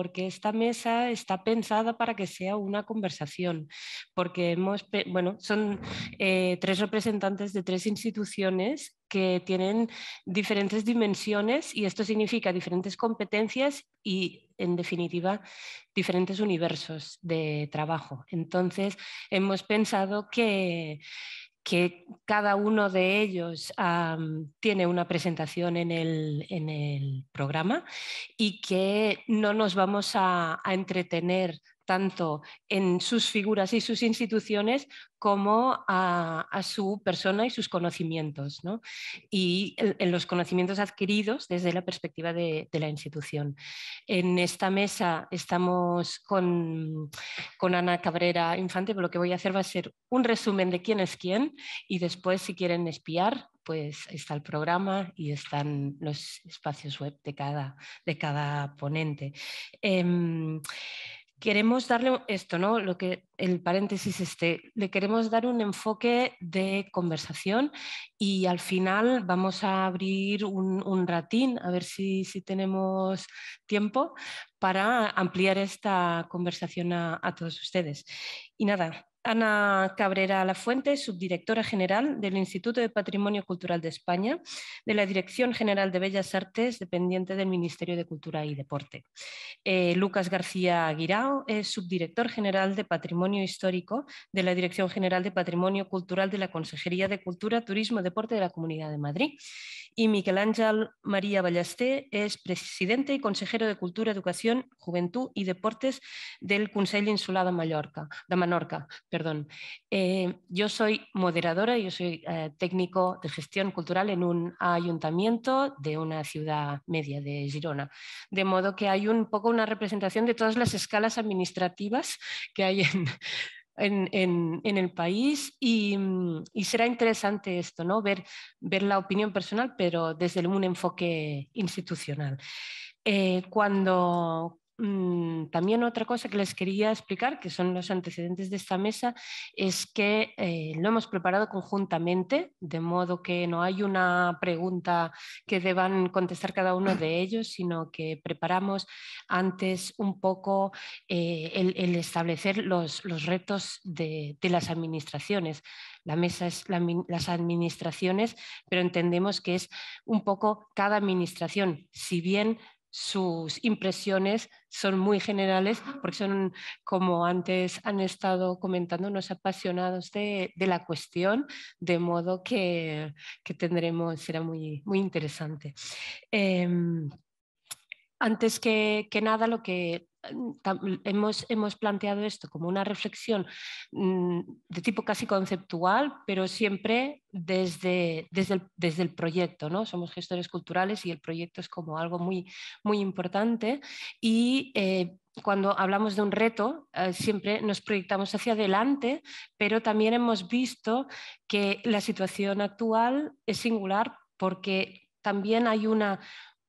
porque esta mesa está pensada para que sea una conversación, porque hemos, bueno, son eh, tres representantes de tres instituciones que tienen diferentes dimensiones y esto significa diferentes competencias y, en definitiva, diferentes universos de trabajo. Entonces, hemos pensado que que cada uno de ellos tiene una presentación en el, programa y que no nos vamos a entretener tanto en sus figuras y sus instituciones como a, su persona y sus conocimientos, y en, los conocimientos adquiridos desde la perspectiva de, la institución. En esta mesa estamos con, Ana Cabrera Infante, pero lo que voy a hacer va a ser un resumen de quién es quién y después, si quieren espiar, pues está el programa y están los espacios web de cada, de cada ponente. Eh, queremos darle esto, ¿no? Lo que el paréntesis este, le queremos dar un enfoque de conversación y al final vamos a abrir un, ratín, a ver si, tenemos tiempo para ampliar esta conversación a todos ustedes. Y nada, Ana Cabrera Lafuente, subdirectora general del Instituto de Patrimonio Cultural de España, de la Dirección General de Bellas Artes, dependiente del Ministerio de Cultura y Deporte. Eh, Lucas García Aguirao es subdirector general de Patrimonio Histórico de la Dirección General de Patrimonio Cultural de la Consejería de Cultura, Turismo y Deporte de la Comunidad de Madrid y Miguel Ángel María ballasté es presidente y consejero de Cultura, Educación, Juventud y Deportes del Consejo Insular de, Mallorca, de Menorca. Perdón. Eh, yo soy moderadora, yo soy eh, técnico de gestión cultural en un ayuntamiento de una ciudad media de Girona. De modo que hay un poco una representación de todas las escalas administrativas que hay en en, el país mm, y, será interesante esto, ¿no? Ver, ver la opinión personal, pero desde un enfoque institucional. Eh, cuando, Mm, también otra cosa que les quería explicar, que son los antecedentes de esta mesa, es que eh, lo hemos preparado conjuntamente, de modo que no hay una pregunta que deban contestar cada uno de ellos, sino que preparamos antes un poco eh, el, establecer los, los retos de, las administraciones. La mesa es las administraciones, pero entendemos que es un poco cada administración, si bien sus impresiones son muy generales porque son, como antes han estado comentando, unos apasionados de, la cuestión, de modo que, que, tendremos, será muy, muy interesante. Em, antes que, nada, lo que mm, hemos, hemos planteado esto como una reflexión mm, de tipo casi conceptual, pero siempre desde, desde, el, proyecto. ¿no? Somos gestores culturales y el proyecto es como algo muy, muy importante. Y eh, cuando hablamos de un reto, eh, siempre nos proyectamos hacia adelante, pero también hemos visto que la situación actual es singular porque también hay una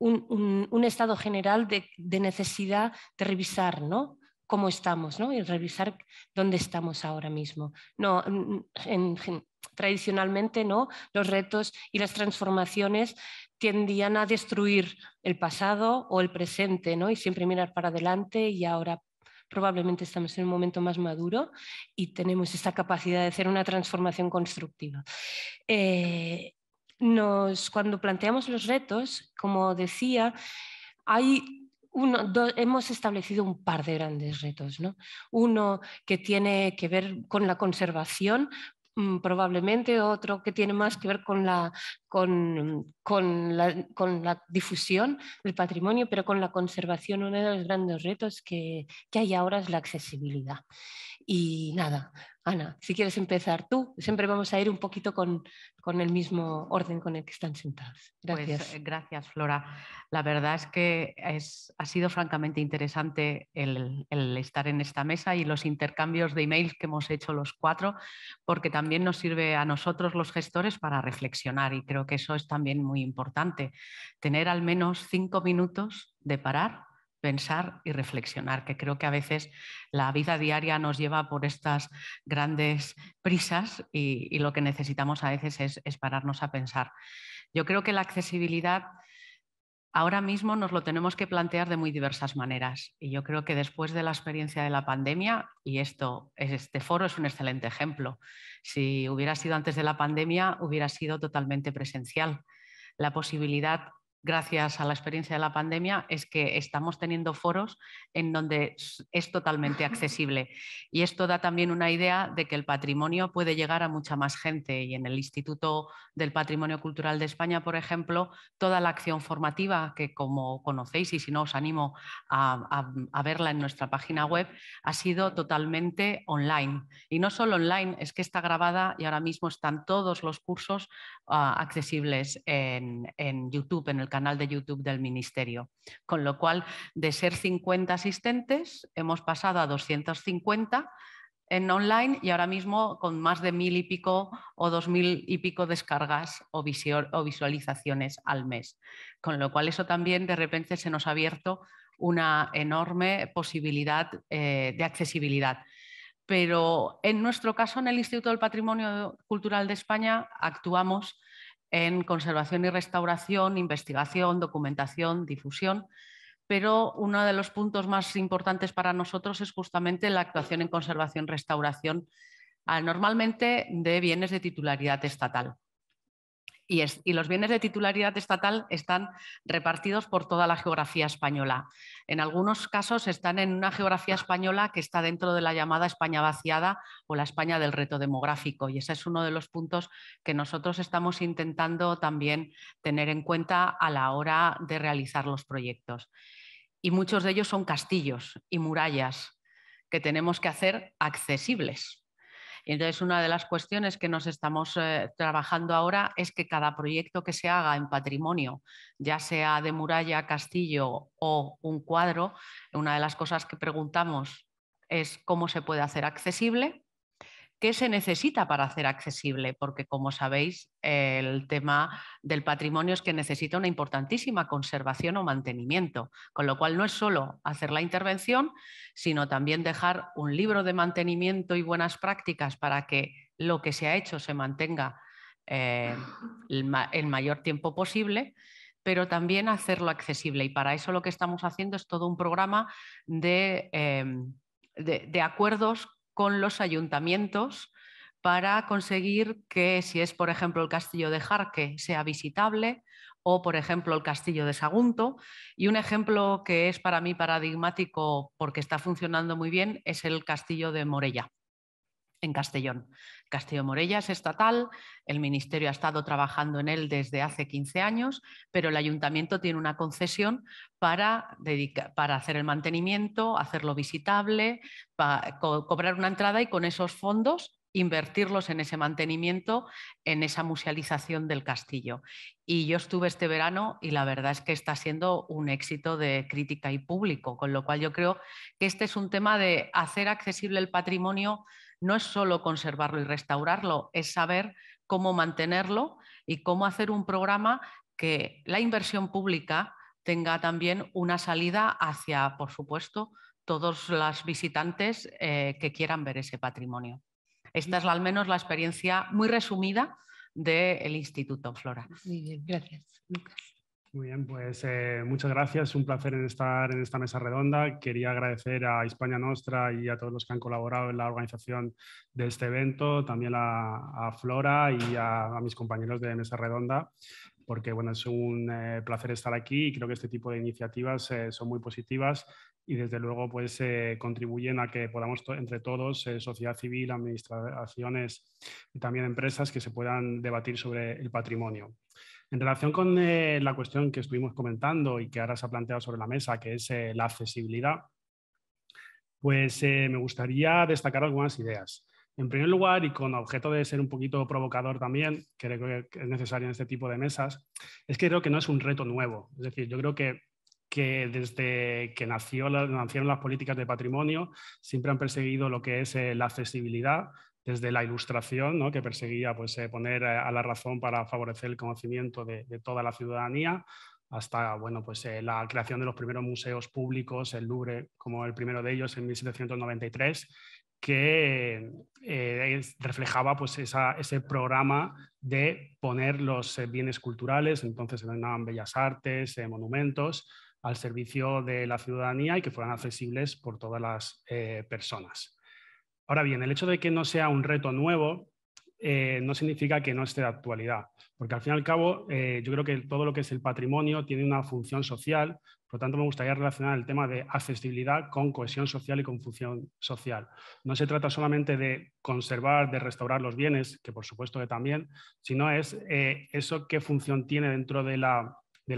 un, estado general de, necesidad de revisar, ¿no? cómo estamos, ¿no? Y revisar dónde estamos ahora mismo. No, mm, en, tradicionalmente, ¿no? Los retos y las transformaciones tendían a destruir el pasado o el presente, ¿no? Y siempre mirar para adelante y ahora probablemente estamos en un momento más maduro y tenemos esta capacidad de hacer una transformación constructiva. Eh, cuando planteamos los retos, como decía, hay hemos establecido un par de grandes retos. ¿no? Uno que tiene que ver con la conservación, mm, probablemente otro que tiene más que ver con la, con, con, la, con la, difusión del patrimonio, pero con la conservación, uno de los grandes retos que, que hay ahora es la accesibilidad. Y nada, Ana, si quieres empezar tú, siempre vamos a ir un poquito con, el mismo orden con el que están sentados. Pues, gracias. Eh, gracias, Flora. La verdad es que es, ha sido francamente interesante el, el, estar en esta mesa y los intercambios de emails que hemos hecho los cuatro, porque también nos sirve a nosotros los gestores para reflexionar y creo que eso es también muy importante. Tener al menos cinco minutos de parar pensar y reflexionar, que creo que a veces la vida diaria nos lleva por estas grandes prisas y, lo que necesitamos a veces es, es, pararnos a pensar. Yo creo que la accesibilidad ahora mismo nos lo tenemos que plantear de muy diversas maneras y yo creo que después de la experiencia de la pandemia, y esto, este foro es un excelente ejemplo, si hubiera sido antes de la pandemia hubiera sido totalmente presencial. La posibilidad gracias a la experiencia de la pandemia es que estamos teniendo foros en donde es totalmente accesible. Y esto da también una idea de que el patrimonio puede llegar a mucha más gente. Y en el Instituto del Patrimonio Cultural de España, por ejemplo, toda la acción formativa que como conocéis y si no os animo a, verla en nuestra página web, ha sido totalmente online. Y no solo online, es que está grabada y ahora mismo están todos los cursos ah, accesibles en, en YouTube, en el canal de YouTube del Ministerio. Con lo cual, de ser 50 asistentes, hemos pasado a 250 en online y ahora mismo con más de mil y pico o dos mil y pico descargas o, visualizaciones al mes. Con lo cual eso también de repente se nos ha abierto una enorme posibilidad eh, de accesibilidad. Pero en nuestro caso, en el Instituto del Patrimonio Cultural de España, actuamos en conservación y restauración, investigación, documentación, difusión, pero uno de los puntos más importantes para nosotros es justamente la actuación en conservación, y restauración, ah, normalmente de bienes de titularidad estatal. Y, los bienes de titularidad estatal están repartidos por toda la geografía española. En algunos casos están en una geografía española que está dentro de la llamada España vaciada o la España del reto demográfico. Y ese es uno de los puntos que nosotros estamos intentando también tener en cuenta a la hora de realizar los proyectos. Y muchos de ellos son castillos y murallas que tenemos que hacer accesibles entonces, una de las cuestiones que nos estamos eh, trabajando ahora es que cada proyecto que se haga en patrimonio, ya sea de muralla, castillo o un cuadro, una de las cosas que preguntamos es cómo se puede hacer accesible ¿Qué se necesita para hacer accesible? Porque, como sabéis, el tema del patrimonio es que necesita una importantísima conservación o mantenimiento, con lo cual no es solo hacer la intervención, sino también dejar un libro de mantenimiento y buenas prácticas para que lo que se ha hecho se mantenga eh, el, mayor tiempo posible pero también hacerlo accesible. Y para eso lo que estamos haciendo es todo un programa de em, acuerdos con los ayuntamientos para conseguir que si es, por ejemplo, el castillo de Jarque sea visitable o, por ejemplo, el castillo de Sagunto. Y un ejemplo que es para mí paradigmático porque está funcionando muy bien es el castillo de Morella en Castellón. Castillo Morella es estatal, el Ministerio ha estado trabajando en él desde hace 15 años, pero el Ayuntamiento tiene una concesión para, para hacer el mantenimiento, hacerlo visitable, para cobrar una entrada y con esos fondos invertirlos en ese mantenimiento, en esa musealización del castillo. Y yo estuve este verano y la verdad es que está siendo un éxito de crítica y público, con lo cual yo creo que este es un tema de hacer accesible el patrimonio no es solo conservarlo y restaurarlo, es saber cómo mantenerlo y cómo hacer un programa que la inversión pública tenga también una salida hacia, por supuesto, todos los visitantes eh, que quieran ver ese patrimonio. Esta es al menos la experiencia muy resumida del Instituto Flora. Muy bien, gracias, Lucas. Muy bien, pues eh, muchas gracias. Un placer estar en esta mesa redonda. Quería agradecer a España Nostra y a todos los que han colaborado en la organización de este evento, también a, Flora y a, mis compañeros de mesa redonda porque bueno, es un eh, placer estar aquí y creo que este tipo de iniciativas eh, son muy positivas y desde luego pues contribuyen a que podamos entre todos, sociedad civil, administraciones y también empresas que se puedan debatir sobre el patrimonio. En relación con eh, la cuestión que estuvimos comentando y que ahora se ha planteado sobre la mesa, que es eh, la accesibilidad, pues eh, me gustaría destacar algunas ideas. En primer lugar, y con objeto de ser un poquito provocador también, que creo que es necesario en este tipo de mesas, es que creo que no es un reto nuevo. Es decir, yo creo que desde que nació, nacieron las políticas de patrimonio siempre han perseguido lo que es la accesibilidad desde la ilustración, que perseguía pues, eh, poner eh, a la razón para favorecer el conocimiento de, toda la ciudadanía, hasta bueno, pues, eh, la creación de los primeros museos públicos, el Louvre como el primero de ellos en 1793, que reflejaba pues, ese programa de poner los bienes culturales, entonces se denominaban bellas artes, monumentos, al servicio de la ciudadanía y que fueran accesibles por todas las personas. Ahora bien, el hecho de que no sea un reto nuevo eh, no significa que no esté de actualidad, porque al fin y al cabo eh, yo creo que todo lo que es el patrimonio tiene una función social, por lo tanto me gustaría relacionar el tema de accesibilidad con cohesión social y con función social. No se trata solamente de conservar, de restaurar los bienes, que por supuesto que también, sino es eh, eso qué función tiene dentro de la,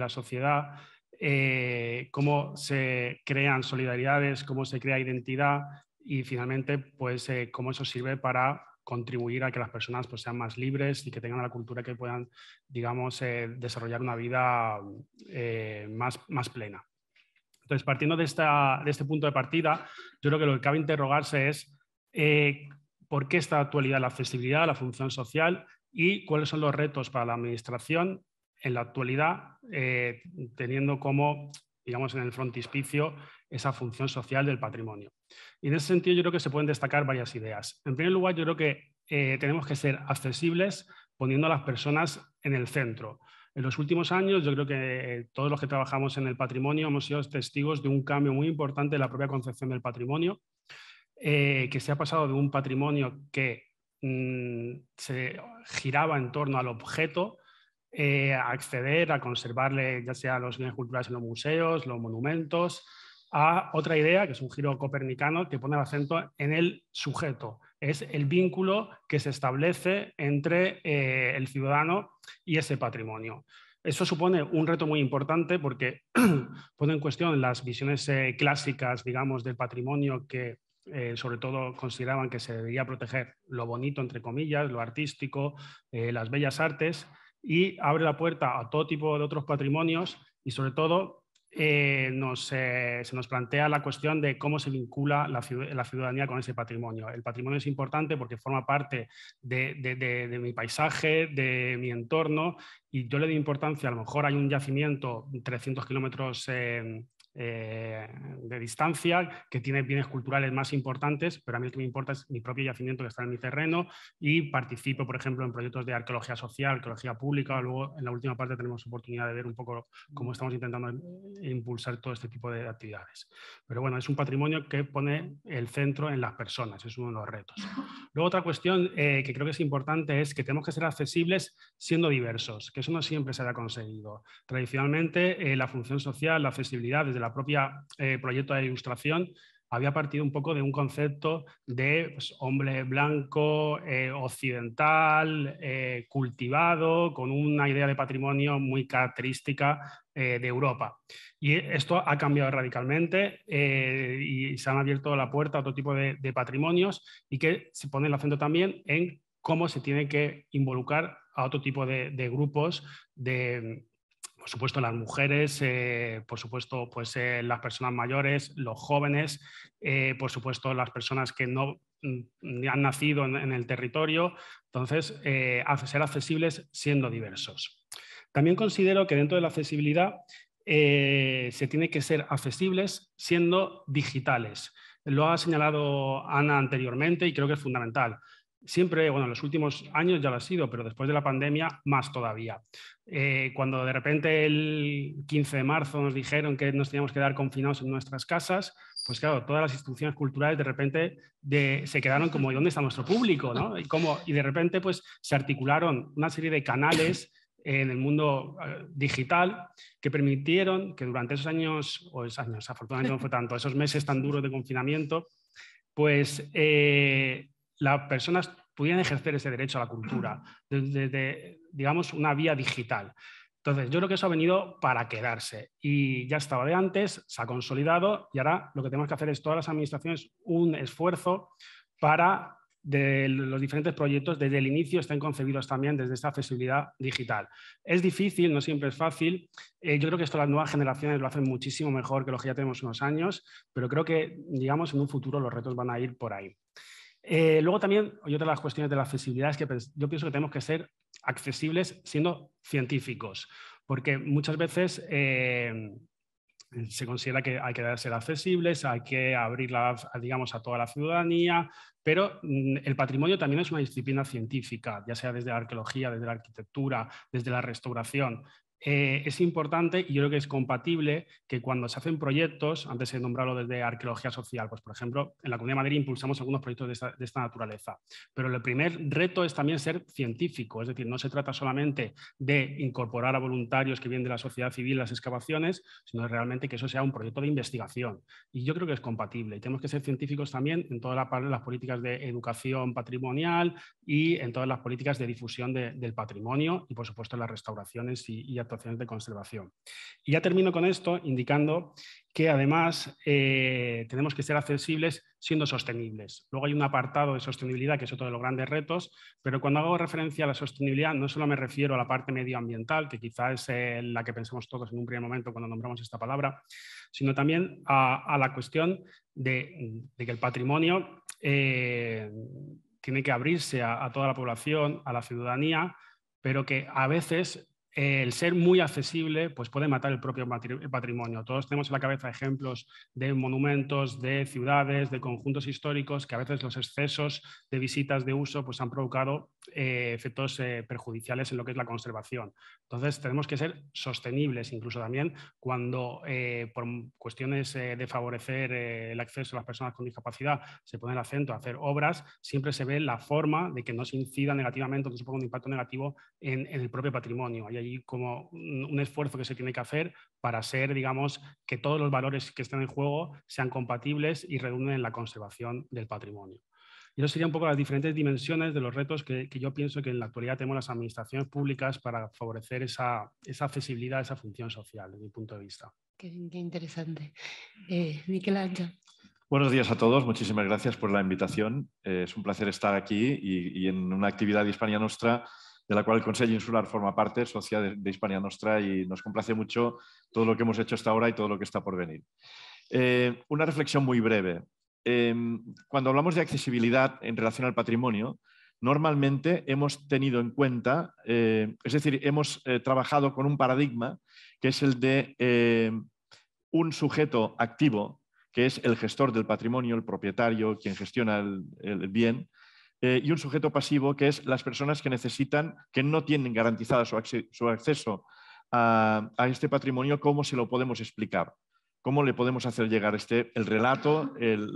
sociedad, cómo se crean solidaridades, cómo se crea identidad, y finalmente, pues eh, cómo eso sirve para contribuir a que las personas pues, sean más libres y que tengan la cultura que puedan, digamos, eh, desarrollar una vida eh, más, plena. Entonces, partiendo de, este punto de partida, yo creo que lo que cabe interrogarse es por qué esta actualidad la accesibilidad, la función social y cuáles son los retos para la administración en la actualidad, teniendo como, digamos, en el frontispicio esa función social del patrimonio. Y en ese sentido yo creo que se pueden destacar varias ideas. En primer lugar, yo creo que eh, tenemos que ser accesibles poniendo a las personas en el centro. En los últimos años, yo creo que eh, todos los que trabajamos en el patrimonio hemos sido testigos de un cambio muy importante en la propia concepción del patrimonio, eh, que se ha pasado de un patrimonio que mm, se giraba en torno al objeto, a acceder, a conservarle ya sea los bienes culturales en los museos, los monumentos, a otra idea, que es un giro copernicano, que pone el acento en el sujeto. Es el vínculo que se establece entre eh, el ciudadano y ese patrimonio. Eso supone un reto muy importante porque pone en cuestión las visiones eh, clásicas, digamos, del patrimonio que eh, sobre todo consideraban que se debía proteger lo bonito, entre comillas, lo artístico, las bellas artes, y abre la puerta a todo tipo de otros patrimonios y sobre todo eh, nos, eh, se nos plantea la cuestión de cómo se vincula la, ciudadanía con ese patrimonio. El patrimonio es importante porque forma parte de, mi paisaje, de mi entorno, y yo le doy importancia, a lo mejor hay un yacimiento 300 kilómetros eh, eh, de distancia, que tiene bienes culturales más importantes, pero a mí lo que me importa es mi propio yacimiento que está en mi terreno y participo, por ejemplo, en proyectos de arqueología social, arqueología pública. Luego, en la última parte, tenemos oportunidad de ver un poco cómo mm. estamos intentando impulsar todo este tipo de actividades. Pero bueno, es un patrimonio que pone el centro en las personas, es uno de los retos. Luego, otra cuestión eh, que creo que es importante es que tenemos que ser accesibles siendo diversos, que eso no siempre se ha conseguido. Tradicionalmente, eh, la función social, la accesibilidad, desde la propia eh, proyecto de ilustración había partido un poco de un concepto de pues, hombre blanco, eh, occidental, eh, cultivado, con una idea de patrimonio muy característica de Europa. Y esto ha cambiado radicalmente y se han abierto la puerta a otro tipo de, patrimonios y que se pone el acento también en cómo se tiene que involucrar a otro tipo de, de grupos de por supuesto, las mujeres, eh, por supuesto, pues, eh, las personas mayores, los jóvenes, eh, por supuesto, las personas que no mm, han nacido en, en el territorio. Entonces, ser accesibles siendo diversos. También considero que dentro de la accesibilidad se tiene que ser accesibles siendo digitales. Lo ha señalado Ana anteriormente y creo que es fundamental siempre, bueno, en los últimos años ya lo ha sido, pero después de la pandemia más todavía. Eh, cuando de repente el 15 de marzo nos dijeron que nos teníamos que quedar confinados en nuestras casas, pues claro, todas las instituciones culturales de repente se quedaron como, ¿y dónde está nuestro público? Y, cómo, y de repente pues se articularon una serie de canales en el mundo eh, digital que permitieron que durante esos años, o esos años, afortunadamente no fue tanto, esos meses tan duros de confinamiento, pues eh, las personas pudieran ejercer ese derecho a la cultura desde, digamos, una vía digital. Entonces, yo creo que eso ha venido para quedarse y ya estaba de antes, se ha consolidado y ahora lo que tenemos que hacer es todas las administraciones un esfuerzo para de los diferentes proyectos desde el inicio estén concebidos también desde esta accesibilidad digital. Es difícil, no siempre es fácil. Eh, yo creo que esto las nuevas generaciones lo hacen muchísimo mejor que los que ya tenemos unos años, pero creo que, digamos, en un futuro los retos van a ir por ahí. Eh, luego también, hay otra de las cuestiones de la accesibilidad es que yo pienso que tenemos que ser accesibles siendo científicos, porque muchas veces eh, se considera que hay que ser accesibles, hay que abrirla, digamos, a toda la ciudadanía, pero mm, el patrimonio también es una disciplina científica, ya sea desde la arqueología, desde la arquitectura, desde la restauración. Eh, es importante y yo creo que es compatible que cuando se hacen proyectos, antes he nombrado desde arqueología social, pues por ejemplo, en la Comunidad de Madrid impulsamos algunos proyectos de esta, naturaleza, pero el primer reto es también ser científico, es decir, no se trata solamente de incorporar a voluntarios que vienen de la sociedad civil las excavaciones, sino realmente que eso sea un proyecto de investigación. Y yo creo que es compatible y tenemos que ser científicos también en todas la, las políticas de educación patrimonial y en todas las políticas de difusión del patrimonio y por supuesto en las restauraciones y, de conservación. Y ya termino con esto indicando que además eh, tenemos que ser accesibles siendo sostenibles. Luego hay un apartado de sostenibilidad que es otro de los grandes retos, pero cuando hago referencia a la sostenibilidad no solo me refiero a la parte medioambiental, que quizás es eh, la que pensamos todos en un primer momento cuando nombramos esta palabra, sino también a, la cuestión de, que el patrimonio eh, tiene que abrirse a toda la población, a la ciudadanía, pero que a veces el ser muy accesible pues puede matar el propio patrimonio. Todos tenemos en la cabeza ejemplos de monumentos, de ciudades, de conjuntos históricos que a veces los excesos de visitas de uso pues han provocado eh, efectos eh, perjudiciales en lo que es la conservación. Entonces tenemos que ser sostenibles incluso también cuando eh, por cuestiones de favorecer el acceso a las personas con discapacidad se pone el acento a hacer obras, siempre se ve la forma de que no se incida negativamente, no se ponga un impacto negativo en, el propio patrimonio como un, esfuerzo que se tiene que hacer para ser, digamos, que todos los valores que están en juego sean compatibles y redunden en la conservación del patrimonio. Y eso sería un poco las diferentes dimensiones de los retos que, yo pienso que en la actualidad tenemos las administraciones públicas para favorecer esa, esa accesibilidad, esa función social, desde mi punto de vista. Qué, interesante. Eh, Miquel Ángel. Buenos días a todos, muchísimas gracias por la invitación. Eh, es un placer estar aquí y, y en una actividad de Hispania Nostra de la cual el Consejo Insular forma parte, sociedad de, Hispania Nostra, y nos complace mucho todo lo que hemos hecho hasta ahora y todo lo que está por venir. Eh, una reflexión muy breve. Em, cuando hablamos de accesibilidad en relación al patrimonio, normalmente hemos tenido en cuenta, eh, es decir, hemos eh, trabajado con un paradigma que es el de em, un sujeto activo, que es el gestor del patrimonio, el propietario, quien gestiona el bien, eh, y un sujeto pasivo, que es las personas que necesitan, que no tienen garantizado su, acceso a, este patrimonio, ¿cómo se lo podemos explicar? ¿Cómo le podemos hacer llegar este, el relato, el,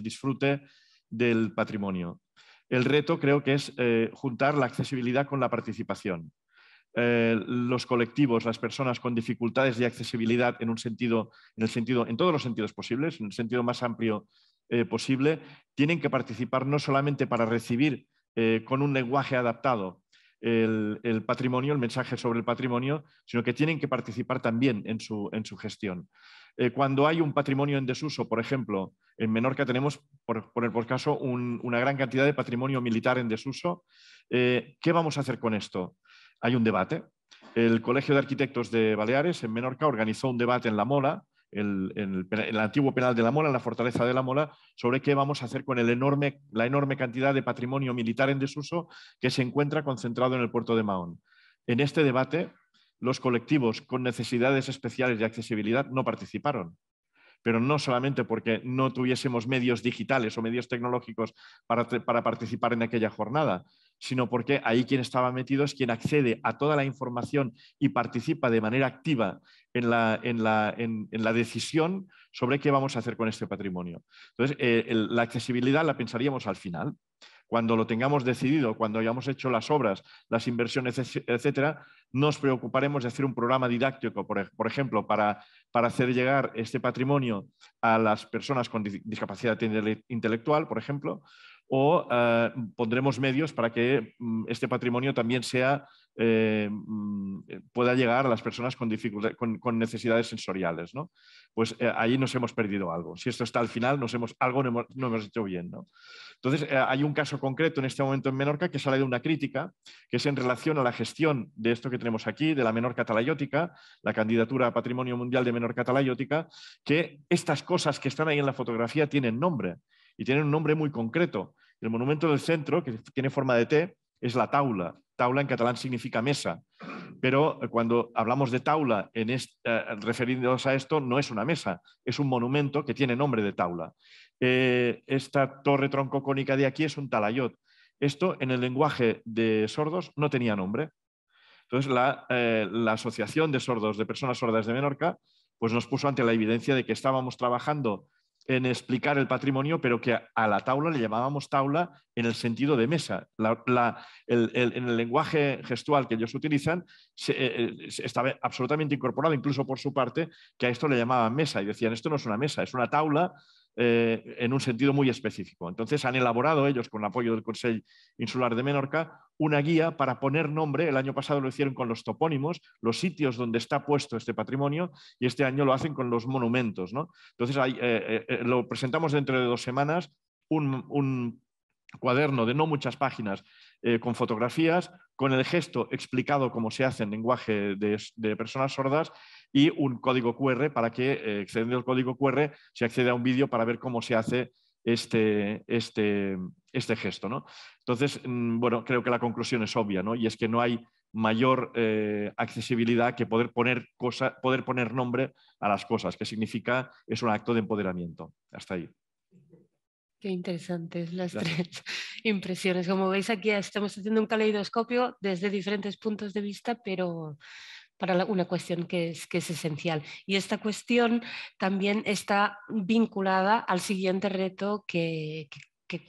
disfrute del patrimonio? El reto creo que es eh, juntar la accesibilidad con la participación. Eh, los colectivos, las personas con dificultades de accesibilidad en un sentido, en el sentido, en todos los sentidos posibles, en el sentido más amplio eh, posible, tienen que participar no solamente para recibir eh, con un lenguaje adaptado el, patrimonio, el mensaje sobre el patrimonio, sino que tienen que participar también en su, gestión. Eh, cuando hay un patrimonio en desuso, por ejemplo, en Menorca tenemos, por, por caso, una gran cantidad de patrimonio militar en desuso, ¿qué vamos a hacer con esto? Hay un debate. El Colegio de Arquitectos de Baleares en Menorca organizó un debate en La Mola el, el, antiguo penal de la Mola la fortaleza de la Mola, sobre qué vamos a hacer con la enorme cantidad de patrimonio militar en desuso que se encuentra concentrado en el puerto de Mahón. En este debate, los colectivos con necesidades especiales de accesibilidad no participaron pero no solamente porque no tuviésemos medios digitales o medios tecnológicos para, para, participar en aquella jornada, sino porque ahí quien estaba metido es quien accede a toda la información y participa de manera activa en la, en la, en, la decisión sobre qué vamos a hacer con este patrimonio. Entonces, eh, la accesibilidad la pensaríamos al final. Cuando lo tengamos decidido, cuando hayamos hecho las obras, las inversiones, etcétera, nos preocuparemos de hacer un programa didáctico, por, por ejemplo, para, para hacer llegar este patrimonio a las personas con discapacidad intelectual, por ejemplo, o eh, pondremos medios para que mm, este patrimonio también sea, eh, mm, pueda llegar a las personas con, necesidades sensoriales. ¿no? Pues eh, ahí nos hemos perdido algo. Si esto está al final, nos hemos, algo no hemos, hecho bien. Entonces, hay un caso concreto en este momento en Menorca que sale de una crítica, que es en relación a la gestión de esto que tenemos aquí, de la Menorca Talayótica, la candidatura a Patrimonio Mundial de Menorca Talayótica, que estas cosas que están ahí en la fotografía tienen nombre y tiene un nombre muy concreto. El monumento del centro, que tiene forma de T, es la taula. Taula en catalán significa mesa, pero eh, cuando hablamos de taula en eh, referidos a esto, no es una mesa, es un monumento que tiene nombre de taula. Eh, esta torre troncocónica de aquí es un talayot. Esto en el lenguaje de sordos no tenía nombre. Entonces la, la Asociación de Sordos de Personas Sordas de Menorca pues nos puso ante la evidencia de que estábamos trabajando en explicar el patrimonio, pero que a, la tabla le llamábamos taula en el sentido de mesa. en el lenguaje gestual que ellos utilizan eh, eh, se, estaba absolutamente incorporado, incluso por su parte, que a esto le llamaban mesa y decían, esto no es una mesa, es una taula eh, en un sentido muy específico. Entonces han elaborado ellos, con el apoyo del Consejo Insular de Menorca, una guía para poner nombre. El año pasado lo hicieron con los topónimos, los sitios donde está puesto este patrimonio, y este año lo hacen con los monumentos. Entonces eh, eh, lo presentamos dentro de dos semanas. un cuaderno de no muchas páginas eh, con fotografías, con el gesto explicado cómo se hace en lenguaje de, personas sordas y un código QR para que, eh, excediendo el código QR, se accede a un vídeo para ver cómo se hace este, este, este gesto. ¿no? Entonces, mm, bueno, creo que la conclusión es obvia ¿no? y es que no hay mayor eh, accesibilidad que poder poner, poder poner nombre a las cosas, que significa es un acto de empoderamiento. Hasta ahí. Qué interesantes las tres impresiones. Como veis aquí estamos haciendo un caleidoscopio desde diferentes puntos de vista, pero para una cuestión que es, esencial. Y esta cuestión también está vinculada al siguiente reto que,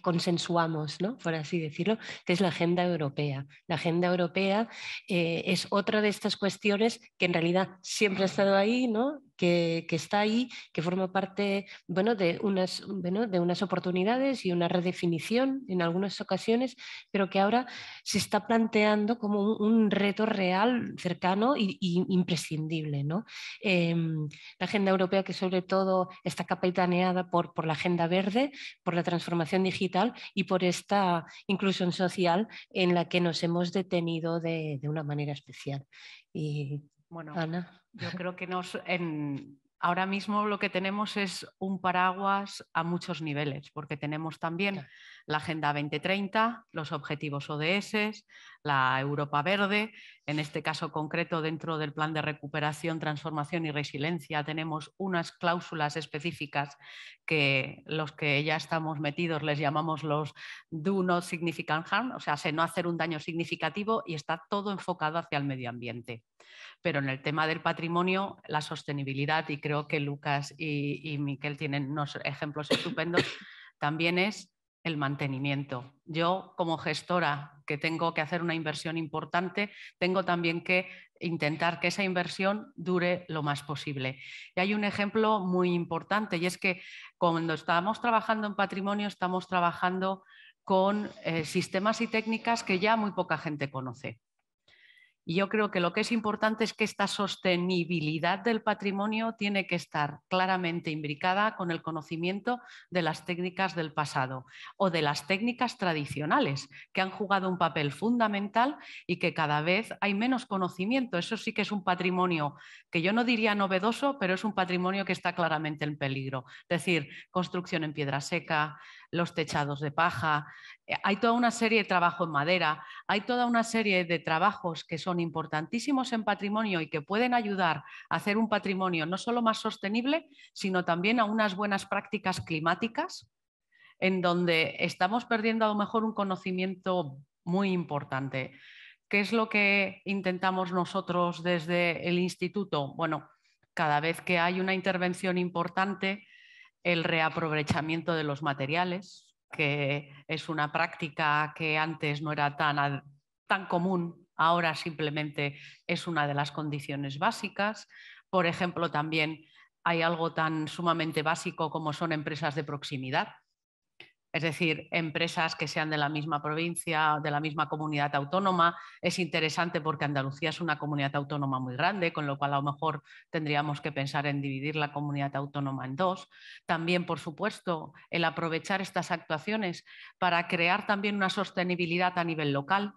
consensuamos, ¿no? por así decirlo, que es la agenda europea. La agenda europea eh, es otra de estas cuestiones que en realidad siempre ha estado ahí, ¿no? que, está ahí, que forma parte bueno, de, unas, de unas oportunidades y una redefinición en algunas ocasiones, pero que ahora se está planteando como un, reto real, cercano e imprescindible. ¿no? Em, la agenda europea que sobre todo está capitaneada por, por la agenda verde, por la transformación digital y por esta inclusión social en la que nos hemos detenido de, una manera especial. Y bueno, Ana. Yo creo que nos, en, ahora mismo lo que tenemos es un paraguas a muchos niveles, porque tenemos también la Agenda 2030, los objetivos ODS, la Europa Verde. En este caso concreto, dentro del Plan de Recuperación, Transformación y Resiliencia, tenemos unas cláusulas específicas que los que ya estamos metidos les llamamos los do Not significant harm, o sea, se no hacer un daño significativo y está todo enfocado hacia el medio ambiente. Pero en el tema del patrimonio, la sostenibilidad, y creo que Lucas y, y Miquel tienen unos ejemplos estupendos, también es el mantenimiento. Yo, como gestora que tengo que hacer una inversión importante, tengo también que intentar que esa inversión dure lo más posible. Y hay un ejemplo muy importante y es que cuando estamos trabajando en patrimonio, estamos trabajando con eh, sistemas y técnicas que ya muy poca gente conoce. Y yo creo que lo que es importante es que esta sostenibilidad del patrimonio tiene que estar claramente imbricada con el conocimiento de las técnicas del pasado o de las técnicas tradicionales, que han jugado un papel fundamental y que cada vez hay menos conocimiento. Eso sí que es un patrimonio que yo no diría novedoso, pero es un patrimonio que está claramente en peligro. Es decir, construcción en piedra seca, los techados de paja, eh, hay toda una serie de trabajo en madera, hay toda una serie de trabajos que son importantísimos en patrimonio y que pueden ayudar a hacer un patrimonio no solo más sostenible, sino también a unas buenas prácticas climáticas, en donde estamos perdiendo a lo mejor un conocimiento muy importante. ¿Qué es lo que intentamos nosotros desde el instituto? Bueno, cada vez que hay una intervención importante, el reaprovechamiento de los materiales, que es una práctica que antes no era tan, tan común, ahora simplemente es una de las condiciones básicas. Por ejemplo, también hay algo tan sumamente básico como son empresas de proximidad, es decir, empresas que sean de la misma provincia, de la misma comunidad autónoma. Es interesante porque Andalucía es una comunidad autónoma muy grande, con lo cual a lo mejor tendríamos que pensar en dividir la comunidad autónoma en dos. También, por supuesto, el aprovechar estas actuaciones para crear también una sostenibilidad a nivel local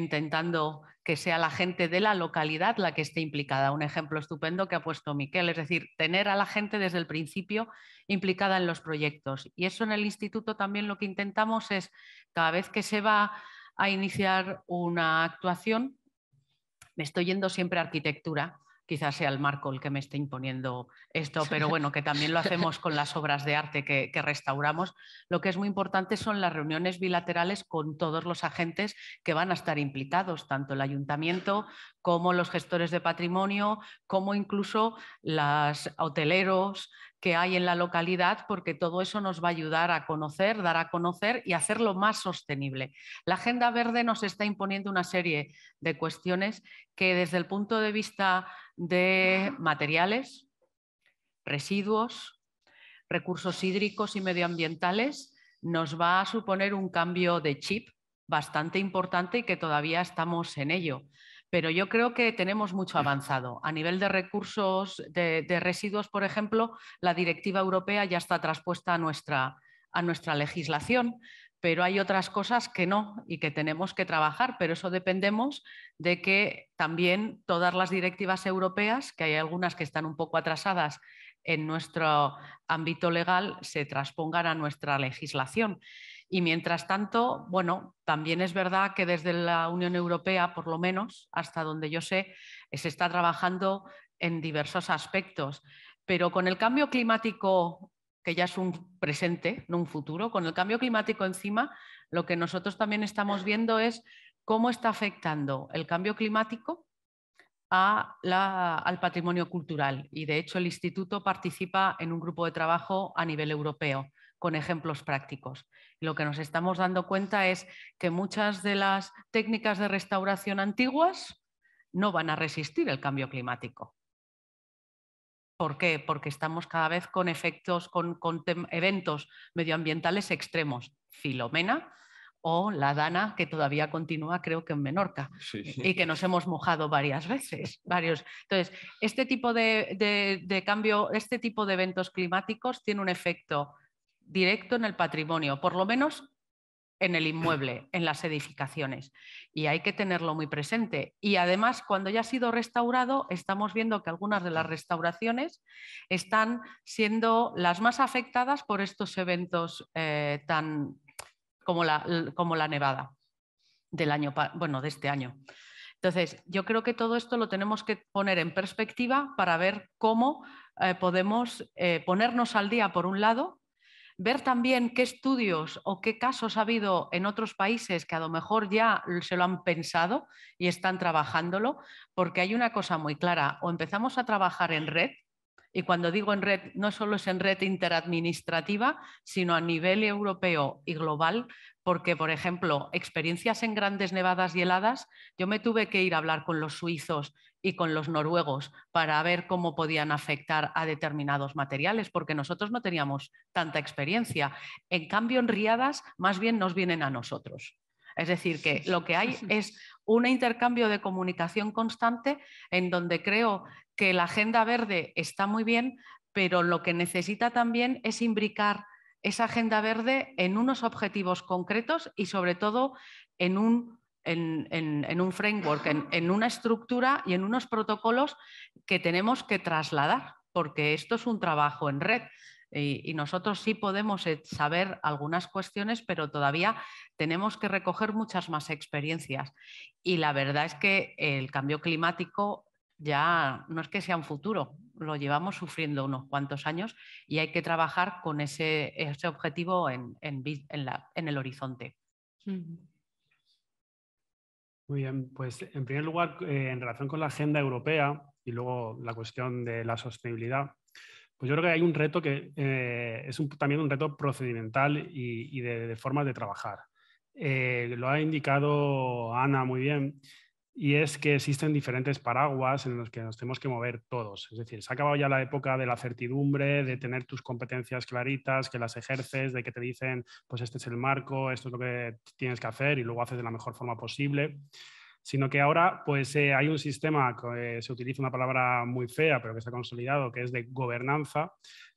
intentando que sea la gente de la localidad la que esté implicada. Un ejemplo estupendo que ha puesto Miquel, es decir, tener a la gente desde el principio implicada en los proyectos. Y eso en el instituto también lo que intentamos es, cada vez que se va a iniciar una actuación, me estoy yendo siempre a arquitectura, quizás sea el marco el que me esté imponiendo esto, pero bueno, que también lo hacemos con las obras de arte que, restauramos. Lo que es muy importante son las reuniones bilaterales con todos los agentes que van a estar implicados, tanto el ayuntamiento como los gestores de patrimonio, como incluso los hoteleros, que hay en la localidad, porque todo eso nos va a ayudar a conocer, dar a conocer y hacerlo más sostenible. La Agenda Verde nos está imponiendo una serie de cuestiones que desde el punto de vista de materiales, residuos, recursos hídricos y medioambientales, nos va a suponer un cambio de chip bastante importante y que todavía estamos en ello pero yo creo que tenemos mucho avanzado. A nivel de recursos de, residuos, por ejemplo, la directiva europea ya está traspuesta a nuestra, a nuestra legislación pero hay otras cosas que no y que tenemos que trabajar, pero eso dependemos de que también todas las directivas europeas, que hay algunas que están un poco atrasadas en nuestro ámbito legal, se transpongan a nuestra legislación. Y mientras tanto, bueno, también es verdad que desde la Unión Europea, por lo menos, hasta donde yo sé, eh, se está trabajando en diversos aspectos. Pero con el cambio climático, que ya es un presente, no un futuro, con el cambio climático encima, lo que nosotros también estamos viendo es cómo está afectando el cambio climático al patrimonio cultural. Y de hecho el instituto participa en un grupo de trabajo a nivel europeo con ejemplos prácticos. Lo que nos estamos dando cuenta es que muchas de las técnicas de restauración antiguas no van a resistir el cambio climático. ¿Por qué? Porque estamos cada vez con efectos, con, eventos medioambientales extremos. Filomena o la Dana, que todavía continúa, creo que en Menorca, y que nos hemos mojado varias veces. Varios. Entonces, este tipo de, de cambio, este tipo de eventos climáticos tiene un efecto directo en el patrimonio, por lo menos en el mm. inmueble, en las edificaciones. Y hay que tenerlo muy presente. Y además, cuando ya ha sido restaurado, estamos viendo que algunas de las restauraciones están siendo las más afectadas por estos eventos eh, tan como la, como la nevada del año, bueno, de este año. Entonces, yo creo que todo esto lo tenemos que poner en perspectiva para ver cómo eh, podemos eh, ponernos al día, por un lado, ver también qué estudios o qué casos ha habido en otros países que a lo mejor ya se lo han pensado y están trabajándolo, porque hay una cosa muy clara, o empezamos a trabajar en red, y cuando digo en red, no solo es en red interadministrativa, sino a nivel europeo y global, porque, por ejemplo, experiencias en grandes nevadas y heladas, yo me tuve que ir a hablar con los suizos y con los noruegos para ver cómo podían afectar a determinados materiales, porque nosotros no teníamos tanta experiencia. En cambio, en riadas más bien nos vienen a nosotros. Es decir, que lo que hay es un intercambio de comunicación constante en donde creo que la agenda verde está muy bien, pero lo que necesita también es imbricar esa agenda verde en unos objetivos concretos y sobre todo en un en, un framework, en, una estructura y en unos protocolos que tenemos que trasladar, porque esto es un trabajo en red y, nosotros sí podemos eh, saber algunas cuestiones, pero todavía tenemos que recoger muchas más experiencias. Y la verdad es que el cambio climático ya no es que sea un futuro, lo llevamos sufriendo unos cuantos años y hay que trabajar con ese, objetivo en, el horizonte. Muy bien, pues en primer lugar, eh, en relación con la agenda europea y luego la cuestión de la sostenibilidad, pues yo creo que hay un reto que eh, es también un reto procedimental y, de, formas de trabajar. Eh, lo ha indicado Ana muy bien, y es que existen diferentes paraguas en los que nos tenemos que mover todos. Es decir, se ha acabado ya la época de la certidumbre, de tener tus competencias claritas, que las ejerces, de que te dicen, pues este es el marco, esto es lo que tienes que hacer y luego haces de la mejor forma posible sino que ahora pues eh, hay un sistema, que eh, se utiliza una palabra muy fea, pero que está consolidado, que es de gobernanza,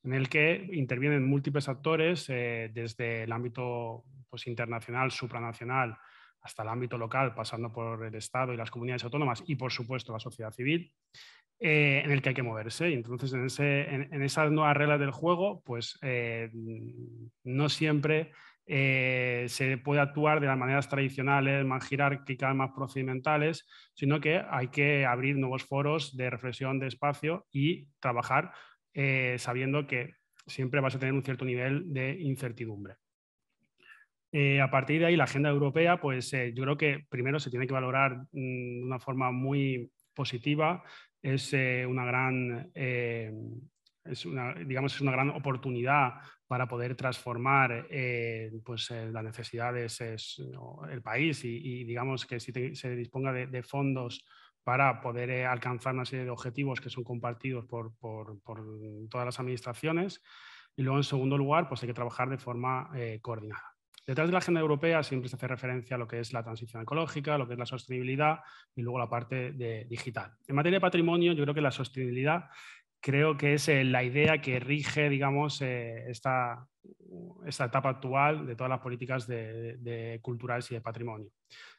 en el que intervienen múltiples actores eh, desde el ámbito pues, internacional, supranacional, hasta el ámbito local, pasando por el Estado y las comunidades autónomas y, por supuesto, la sociedad civil, eh, en el que hay que moverse. Y entonces, en, esas nuevas reglas del juego, pues eh, no siempre eh, se puede actuar de las maneras tradicionales, más jerárquicas, más procedimentales, sino que hay que abrir nuevos foros de reflexión de espacio y trabajar sabiendo que siempre vas a tener un cierto nivel de incertidumbre. Eh, a partir de ahí, la agenda europea, pues eh, yo creo que primero se tiene que valorar mm, de una forma muy positiva. Es eh, una gran, digamos, es una gran oportunidad para poder transformar pues, las necesidades del país y, digamos que si se disponga de, fondos para poder alcanzar una serie de objetivos que son compartidos por, todas las administraciones. Y luego, en segundo lugar, pues hay que trabajar de forma coordinada. Detrás de la agenda europea siempre se hace referencia a lo que es la transición ecológica, lo que es la sostenibilidad y luego la parte de digital. En materia de patrimonio, yo creo que la sostenibilidad creo que es eh, la idea que rige, digamos, eh, esta, etapa actual de todas las políticas de, culturales y de patrimonio.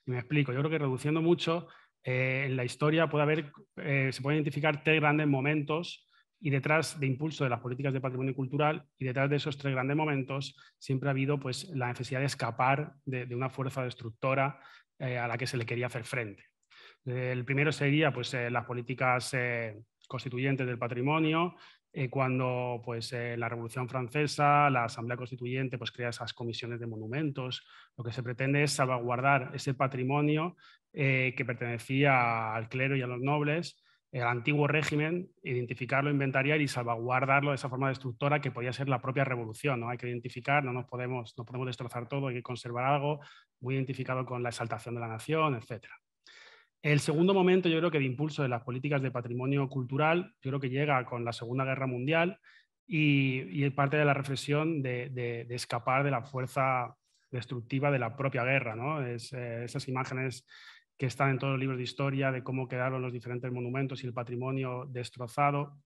Y me explico, yo creo que reduciendo mucho, eh, en la historia puede haber, se pueden identificar tres grandes momentos y detrás de impulso de las políticas de patrimonio cultural y detrás de esos tres grandes momentos siempre ha habido pues, la necesidad de escapar de, una fuerza destructora eh, a la que se le quería hacer frente. Eh, el primero sería pues, eh, las políticas constituyentes del patrimonio, cuando pues, la Revolución Francesa, la Asamblea Constituyente pues, crea esas comisiones de monumentos. Lo que se pretende es salvaguardar ese patrimonio que pertenecía al clero y a los nobles el antiguo régimen, identificarlo, inventariar y salvaguardarlo de esa forma destructora que podía ser la propia revolución. ¿no? Hay que identificar, no nos podemos, no podemos destrozar todo, hay que conservar algo, muy identificado con la exaltación de la nación, etc. El segundo momento, yo creo que de impulso de las políticas de patrimonio cultural, yo creo que llega con la Segunda Guerra Mundial y, parte de la reflexión de, escapar de la fuerza destructiva de la propia guerra. ¿no? Es, eh, esas imágenes que están en todos los libros de historia de cómo quedaron los diferentes monumentos y el patrimonio destrozado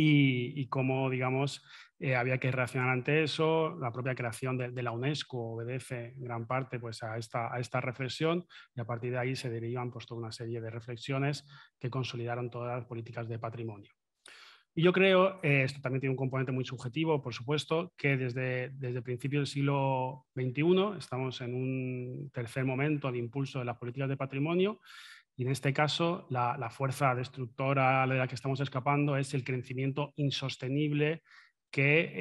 y, cómo, digamos, eh, había que reaccionar ante eso. La propia creación de, la UNESCO obedece en gran parte pues, a, esta, a esta reflexión y a partir de ahí se derivan pues, toda una serie de reflexiones que consolidaron todas las políticas de patrimonio. Y yo creo, eh, esto también tiene un componente muy subjetivo, por supuesto, que desde, desde principios del siglo XXI estamos en un tercer momento de impulso de las políticas de patrimonio y en este caso, la, la, fuerza destructora de la que estamos escapando es el crecimiento insostenible que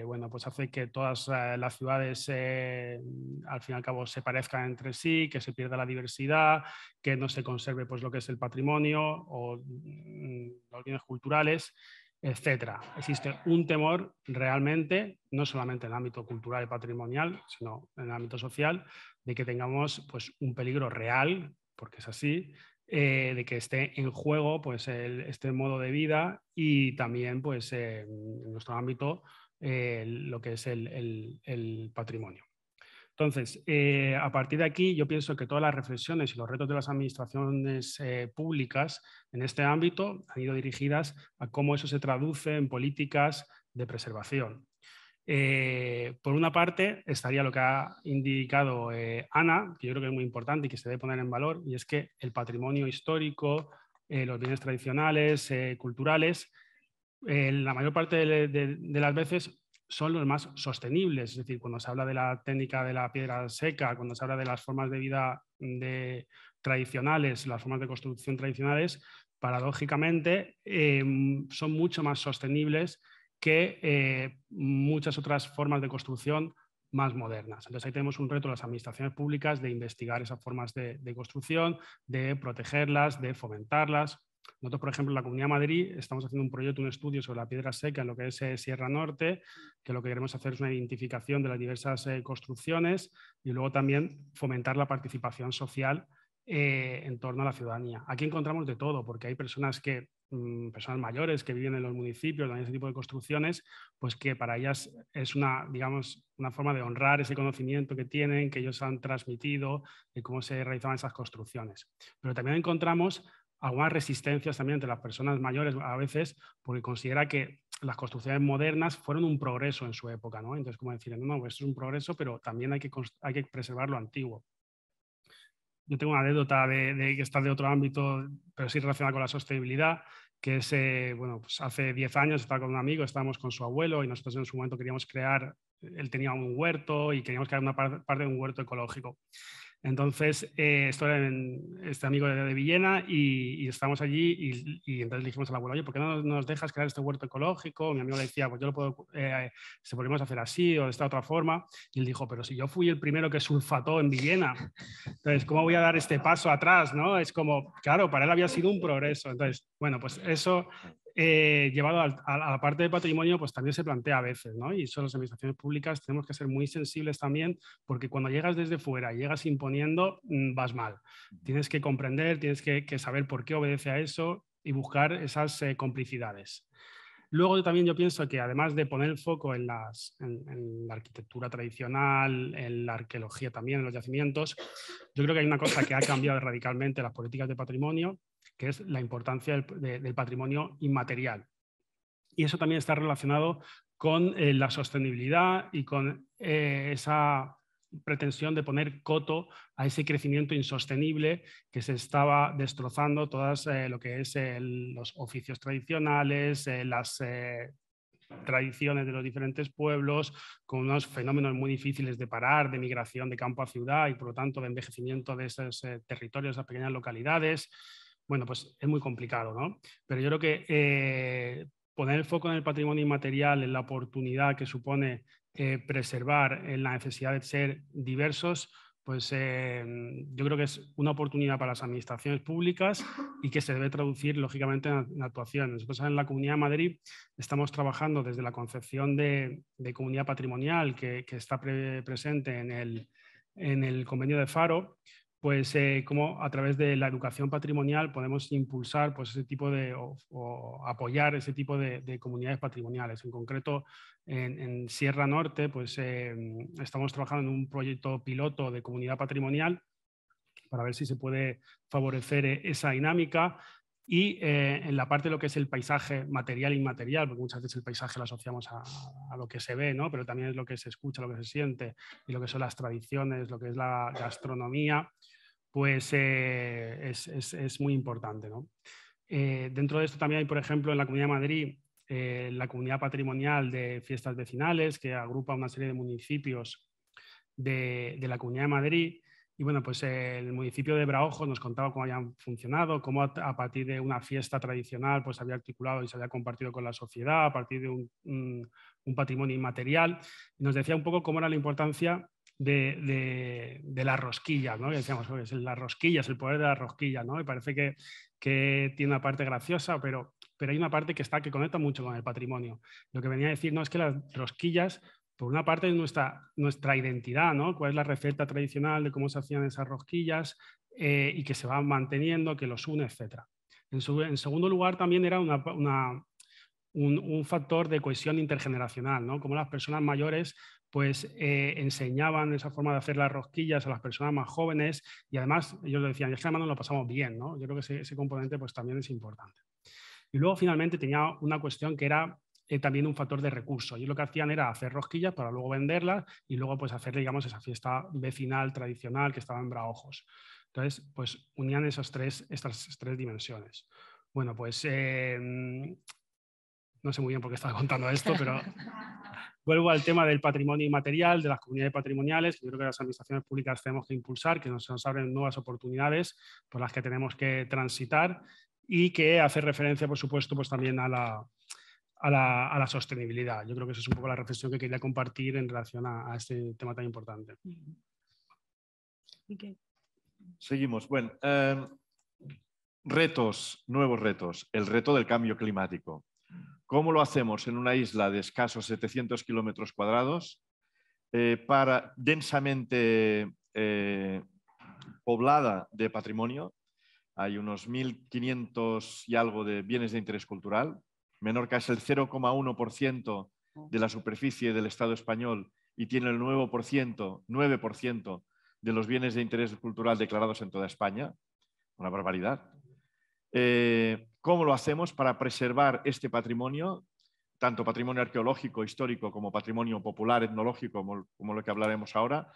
eh, bueno, pues hace que todas eh, las ciudades eh, al fin y al cabo se parezcan entre sí, que se pierda la diversidad, que no se conserve pues, lo que es el patrimonio o mm, los bienes culturales, etc. Existe un temor realmente, no solamente en el ámbito cultural y patrimonial, sino en el ámbito social, de que tengamos pues, un peligro real, porque es así, eh, de que esté en juego pues, este modo de vida y también pues, eh, en nuestro ámbito eh, lo que es el, el patrimonio. Entonces, a partir de aquí, yo pienso que todas las reflexiones y los retos de las administraciones públicas en este ámbito han ido dirigidas a cómo eso se traduce en políticas de preservación, eh, por una parte, estaría lo que ha indicado eh, Ana, que yo creo que es muy importante y que se debe poner en valor, y es que el patrimonio histórico, eh, los bienes tradicionales, culturales, la mayor parte de, las veces son los más sostenibles. Es decir, cuando se habla de la técnica de la piedra seca, cuando se habla de las formas de vida tradicionales, las formas de construcción tradicionales, paradójicamente son mucho más sostenibles que eh, muchas otras formas de construcción más modernas. Entonces ahí tenemos un reto a las administraciones públicas de investigar esas formas de, construcción, de protegerlas, de fomentarlas. Nosotros, por ejemplo, en la Comunidad de Madrid estamos haciendo un proyecto, un estudio sobre la piedra seca en lo que es eh, Sierra Norte, que lo que queremos hacer es una identificación de las diversas eh, construcciones y luego también fomentar la participación social eh, en torno a la ciudadanía. Aquí encontramos de todo, porque hay personas que mm, personas mayores que viven en los municipios, en ese tipo de construcciones, pues que para ellas es una, digamos, una forma de honrar ese conocimiento que tienen, que ellos han transmitido, de cómo se realizaban esas construcciones. Pero también encontramos algunas resistencias también entre las personas mayores a veces, porque considera que las construcciones modernas fueron un progreso en su época, ¿no? Entonces, como decir, no, no, esto es un progreso, pero también hay que, hay que preservar lo antiguo yo tengo una anécdota de, de, que está de otro ámbito, pero sí relacionada con la sostenibilidad, que es, eh, bueno, pues hace 10 años estaba con un amigo, estábamos con su abuelo y nosotros en su momento queríamos crear, él tenía un huerto y queríamos crear una parte de un huerto ecológico. Entonces, eh, estoy en este amigo de, Villena y, y, estamos allí y, y, entonces dijimos al abuelo, oye, ¿por qué no nos dejas crear este huerto ecológico? Mi amigo le decía, pues yo lo puedo, eh, se a hacer así o de esta otra forma. Y él dijo, pero si yo fui el primero que sulfató en Villena, entonces, ¿cómo voy a dar este paso atrás? ¿no? Es como, claro, para él había sido un progreso. Entonces, bueno, pues eso eh, llevado a, la parte de patrimonio, pues también se plantea a veces, ¿no? Y eso las administraciones públicas tenemos que ser muy sensibles también, porque cuando llegas desde fuera y llegas imponiendo, mm, vas mal. Tienes que comprender, tienes que, saber por qué obedece a eso y buscar esas eh, complicidades. Luego también yo pienso que además de poner el foco en, en, la arquitectura tradicional, en la arqueología también, en los yacimientos, yo creo que hay una cosa que ha cambiado radicalmente las políticas de patrimonio, que es la importancia del, patrimonio inmaterial. Y eso también está relacionado con eh, la sostenibilidad y con eh, esa pretensión de poner coto a ese crecimiento insostenible que se estaba destrozando todas eh, lo que es los oficios tradicionales, las tradiciones de los diferentes pueblos, con unos fenómenos muy difíciles de parar, de migración de campo a ciudad y por lo tanto de envejecimiento de esos territorios, de esas pequeñas localidades. Bueno, pues es muy complicado, ¿no? Pero yo creo que eh, poner el foco en el patrimonio inmaterial, en la oportunidad que supone eh, preservar, en la necesidad de ser diversos, pues eh, yo creo que es una oportunidad para las administraciones públicas y que se debe traducir lógicamente en, actuaciones. en la Comunidad de Madrid estamos trabajando desde la concepción de, comunidad patrimonial que, está presente en el, en el convenio de Faro, pues eh, cómo a través de la educación patrimonial podemos impulsar pues, ese tipo de, o, apoyar ese tipo de, comunidades patrimoniales. En concreto, en, Sierra Norte, pues eh, estamos trabajando en un proyecto piloto de comunidad patrimonial para ver si se puede favorecer eh, esa dinámica. Y eh, en la parte de lo que es el paisaje material e inmaterial, porque muchas veces el paisaje lo asociamos a, lo que se ve, ¿no? pero también es lo que se escucha, lo que se siente, y lo que son las tradiciones, lo que es la gastronomía, pues eh, es, muy importante. Eh, dentro de esto también hay, por ejemplo, en la Comunidad de Madrid, la comunidad patrimonial de fiestas vecinales, que agrupa una serie de municipios de, de la Comunidad de Madrid y bueno, pues el municipio de Braojo nos contaba cómo habían funcionado, cómo a partir de una fiesta tradicional pues había articulado y se había compartido con la sociedad, a partir de un, patrimonio inmaterial. Y nos decía un poco cómo era la importancia de, las rosquillas, ¿no? decíamos, las rosquillas, el poder de las rosquillas, ¿no? Y parece que, que, tiene una parte graciosa, pero, pero hay una parte que está que conecta mucho con el patrimonio. Lo que venía a decir, ¿no? Es que las rosquillas por una parte, nuestra, nuestra identidad, ¿no? Cuál es la receta tradicional de cómo se hacían esas rosquillas eh, y que se van manteniendo, que los une, etc. En, segundo lugar, también era un, factor de cohesión intergeneracional, ¿no? Como las personas mayores pues eh, enseñaban esa forma de hacer las rosquillas a las personas más jóvenes y además ellos decían, es que además lo pasamos bien, ¿no? Yo creo que ese, ese componente pues también es importante. Y luego finalmente tenía una cuestión que era eh, también un factor de recurso. Y lo que hacían era hacer rosquillas para luego venderlas y luego pues hacer, digamos, esa fiesta vecinal tradicional que estaba en Braojos. Entonces, pues unían esas tres, estas tres dimensiones. Bueno, pues eh, no sé muy bien por qué estaba contando esto, pero vuelvo al tema del patrimonio inmaterial, de las comunidades patrimoniales, yo creo que las administraciones públicas tenemos que impulsar, que nos, nos abren nuevas oportunidades por las que tenemos que transitar y que hace referencia, por supuesto, pues también a la, a la, sostenibilidad. Yo creo que esa es un poco la reflexión que quería compartir en relación a, este tema tan importante. Seguimos. Bueno, em, retos, nuevos retos. El reto del cambio climático. ¿Cómo lo hacemos en una isla de escasos 700 kilómetros cuadrados eh, para densamente eh, poblada de patrimonio? Hay unos 1.500 y algo de bienes de interés cultural, Menorca es el 0,1% de la superficie del Estado español y tiene el 9%, de los bienes de interés cultural declarados en toda España. Una barbaridad. Eh, ¿Cómo lo hacemos para preservar este patrimonio, tanto patrimonio arqueológico, histórico, como patrimonio popular, etnológico, como lo que hablaremos ahora?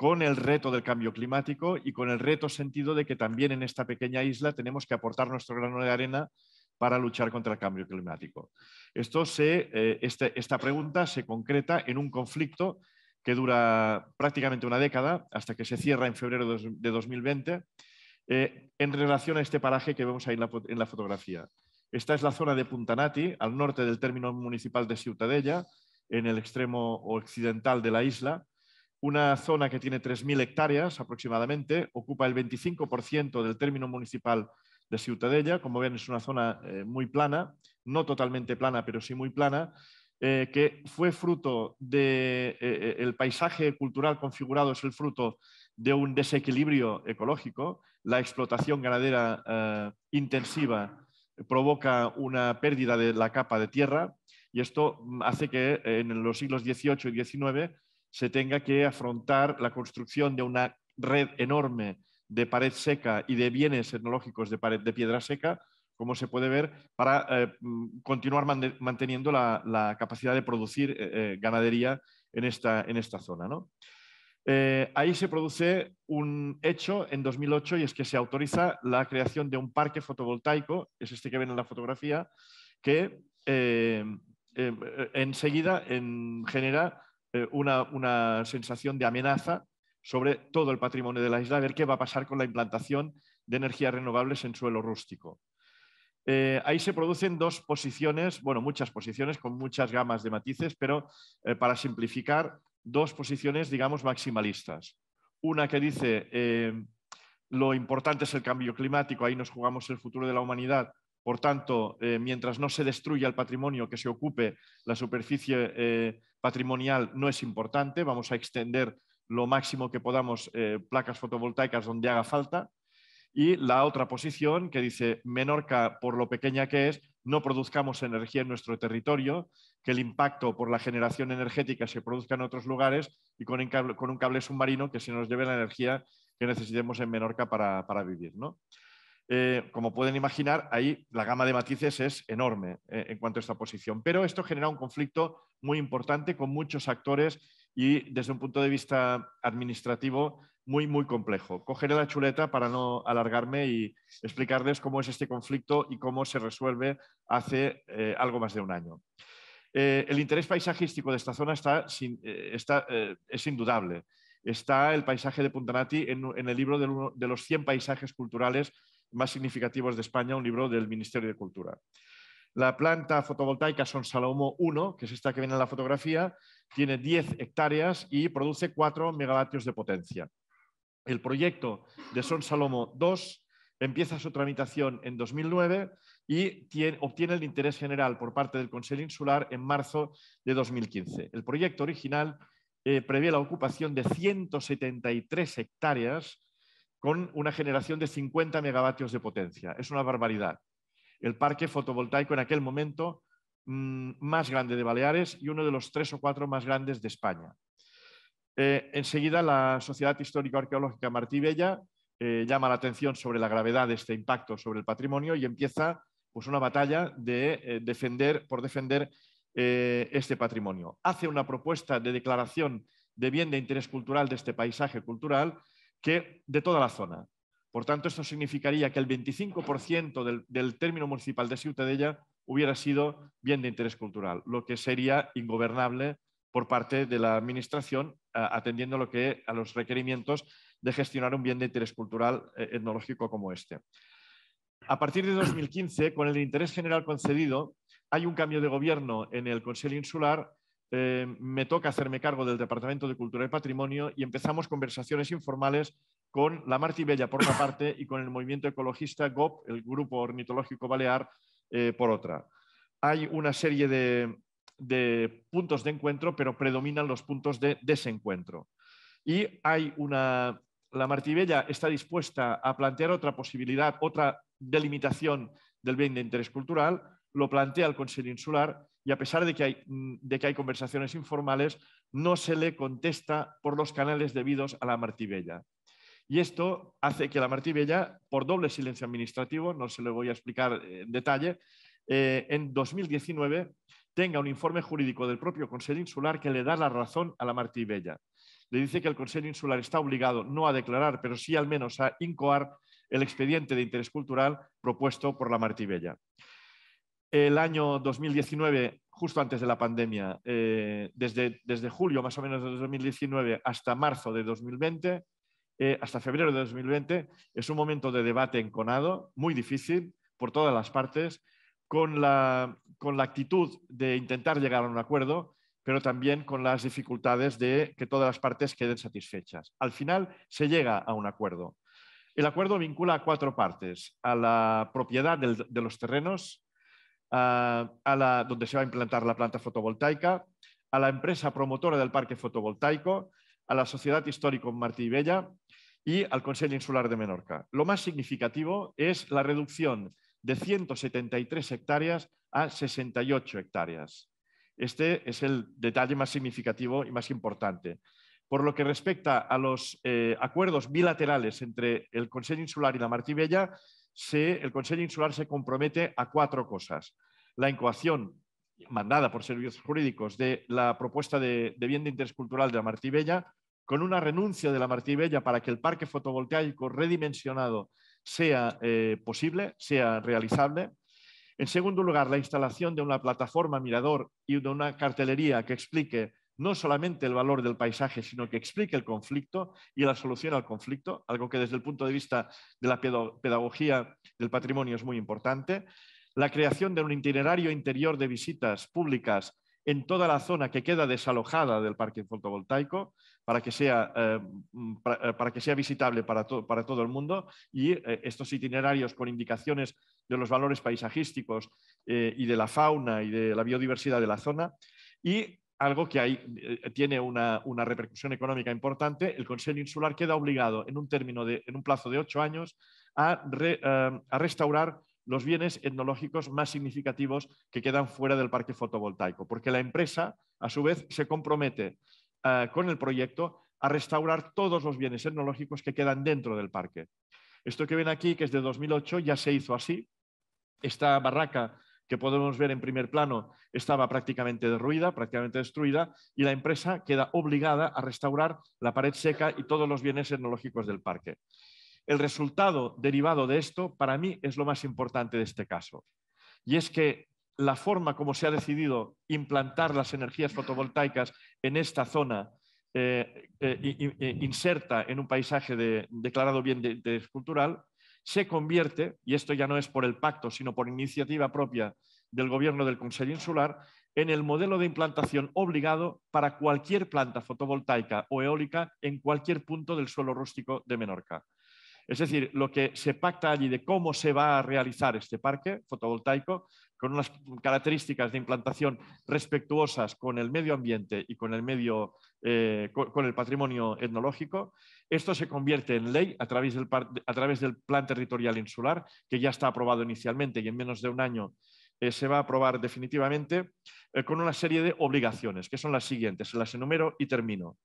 con el reto del cambio climático y con el reto sentido de que también en esta pequeña isla tenemos que aportar nuestro grano de arena para luchar contra el cambio climático. Esto se, eh, este, esta pregunta se concreta en un conflicto que dura prácticamente una década hasta que se cierra en febrero de 2020 eh, en relación a este paraje que vemos ahí en la, en la, fotografía. Esta es la zona de Puntanati, al norte del término municipal de Ciutadella, en el extremo occidental de la isla. Una zona que tiene 3.000 hectáreas aproximadamente, ocupa el 25% del término municipal de Ciutadella. Como ven, es una zona eh, muy plana, no totalmente plana, pero sí muy plana, eh, que fue fruto de eh, el paisaje cultural configurado es el fruto de un desequilibrio ecológico. La explotación ganadera intensiva provoca una pérdida de la capa de tierra y esto hace que en los siglos XVIII y XIX se tenga que afrontar la construcción de una red enorme de pared seca y de bienes tecnológicos de pared de piedra seca, como se puede ver, para eh, mm, continuar manteniendo la, capacidad de producir eh, eh, ganadería en esta, en esta zona. ahí se produce un hecho en 2008 y es que se autoriza la creación de un parque fotovoltaico, es este que ven en la fotografía, que enseguida genera una sensación de amenaza sobre todo el patrimonio de la isla, a ver qué va a pasar con la implantación de energías renovables en suelo rústico. Eh, ahí se producen dos posiciones, bueno, muchas posiciones con muchas gamas de matices, pero eh, para simplificar, dos posiciones, digamos, maximalistas. Una que dice eh, lo importante es el cambio climático, ahí nos jugamos el futuro de la humanidad, por tanto, mientras no se destruya el patrimonio que se ocupe, la superficie patrimonial no es importante. Vamos a extender lo máximo que podamos eh, placas fotovoltaicas donde haga falta. Y la otra posición que dice, Menorca, por lo pequeña que es, no produzcamos energía en nuestro territorio, que el impacto por la generación energética se produzca en otros lugares y con, un cable submarino que se nos lleve la energía que necesitemos en Menorca para, vivir. ¿no? Eh, como pueden imaginar, ahí la gama de matices es enorme eh, en cuanto a esta posición, pero esto genera un conflicto muy importante con muchos actores y desde un punto de vista administrativo muy, muy complejo. Cogeré la chuleta para no alargarme y explicarles cómo es este conflicto y cómo se resuelve hace eh, algo más de un año. Eh, el interés paisajístico de esta zona está, eh, es indudable. Está el paisaje de Puntanati en, en el libro de, de los 100 paisajes culturales más significativos de España, un libro del Ministerio de Cultura. La planta fotovoltaica Son Salomo 1, que es esta que viene en la fotografía, tiene 10 hectáreas y produce 4 megavatios de potencia. El proyecto de Son Salomo 2 empieza su tramitación en 2009 y obtiene el interés general por parte del Consejo Insular en marzo de 2015. El proyecto original eh, prevé la ocupación de 173 hectáreas con una generación de 50 megavatios de potencia. Es una barbaridad el parque fotovoltaico en aquel momento mm, más grande de Baleares y uno de los tres o cuatro más grandes de España. Eh, enseguida, la Sociedad Histórico Arqueológica Martí eh, llama la atención sobre la gravedad de este impacto sobre el patrimonio y empieza pues, una batalla de, eh, defender, por defender este patrimonio. Hace una propuesta de declaración de bien de interés cultural de este paisaje cultural que de toda la zona. Por tanto, esto significaría que el 25% del, término municipal de Ciutadella hubiera sido bien de interés cultural, lo que sería ingobernable por parte de la Administración, eh, atendiendo lo que, a los requerimientos de gestionar un bien de interés cultural eh, etnológico como este. A partir de 2015, con el interés general concedido, hay un cambio de gobierno en el Consejo Insular eh, me toca hacerme cargo del Departamento de Cultura y Patrimonio y empezamos conversaciones informales con la Martibella por una parte y con el movimiento ecologista GOP, el Grupo Ornitológico Balear, eh, por otra. Hay una serie de, puntos de encuentro, pero predominan los puntos de desencuentro. Y hay una... La Martibella está dispuesta a plantear otra posibilidad, otra delimitación del bien de interés cultural, lo plantea el Consejo Insular y a pesar de que, hay, de que hay conversaciones informales, no se le contesta por los canales debidos a la Martibella. Y esto hace que la martí por doble silencio administrativo, no se lo voy a explicar eh, en detalle, eh, en 2019 tenga un informe jurídico del propio Consejo Insular que le da la razón a la martí Le dice que el Consejo Insular está obligado no a declarar, pero sí al menos a incoar el expediente de interés cultural propuesto por la martí El año 2019 justo antes de la pandemia, eh, desde julio más o menos de 2019 hasta marzo de 2020, eh, hasta febrero de 2020. Es un momento de debate enconado, muy difícil por todas las partes, con la, actitud de intentar llegar a un acuerdo, pero también con las dificultades de que todas las partes queden satisfechas. Al final se llega a un acuerdo. El acuerdo vincula a cuatro partes, a la propiedad de los terrenos, a, a la, donde se va a implantar la planta fotovoltaica, a la empresa promotora del parque fotovoltaico a la Sociedad Histórica Martibella y al Consejo Insular de Menorca. Lo más significativo es la reducción de 173 hectáreas a 68 hectáreas. Este es el detalle más significativo y más importante. Por lo que respecta a los eh, acuerdos bilaterales entre el Consejo Insular y la Martibella, el Consejo Insular se compromete a cuatro cosas. La incoación mandada por servicios jurídicos de la propuesta de, de bien de interés de la Martibella con una renuncia de la Martibella para que el parque fotovoltaico redimensionado sea eh, posible, sea realizable. En segundo lugar, la instalación de una plataforma mirador y de una cartelería que explique no solamente el valor del paisaje, sino que explique el conflicto y la solución al conflicto, algo que desde el punto de vista de la pedagogía del patrimonio es muy importante. La creación de un itinerario interior de visitas públicas en toda la zona que queda desalojada del parque fotovoltaico, para que sea, eh, mm, eh, para, que sea visitable para, para todo el mundo y eh, estos itinerarios con indicaciones de los valores paisajísticos y de la fauna y de la biodiversidad de la zona. Y algo que hay, tiene una, repercusión económica importante, el Consejo Insular queda obligado en un, término de, en un plazo de ocho años a, a restaurar los bienes etnológicos más significativos que quedan fuera del parque fotovoltaico, porque la empresa, a su vez, se compromete eh, con el proyecto a restaurar todos los bienes etnológicos que quedan dentro del parque. Esto que ven aquí, que es de 2008, ya se hizo así. Esta barraca que podemos ver en primer plano estaba prácticamente derruida, prácticamente destruida, y la empresa queda obligada a restaurar la pared seca y todos los bienes etnológicos del parque. El resultado derivado de esto, para mí, es lo más importante de este caso. Y es que la forma como se ha decidido implantar las energías fotovoltaicas en esta zona eh, eh, eh, inserta en un paisaje declarado bien de, cultural, se convierte, y esto ya no es por el pacto, sino por iniciativa propia del Gobierno del Consejo Insular, en el modelo de implantación obligado para cualquier planta fotovoltaica o eólica en cualquier punto del suelo rústico de Menorca. Es decir, lo que se pacta allí de cómo se va a realizar este parque fotovoltaico con unas características de implantación respetuosas con el medio ambiente y con el, eh, con, el patrimonio etnológico. Esto se convierte en ley a través, del, Plan Territorial Insular, que ya está aprobado inicialmente y en menos de un año eh, se va a aprobar definitivamente, eh, con una serie de obligaciones, que son las siguientes. Las enumero y termino.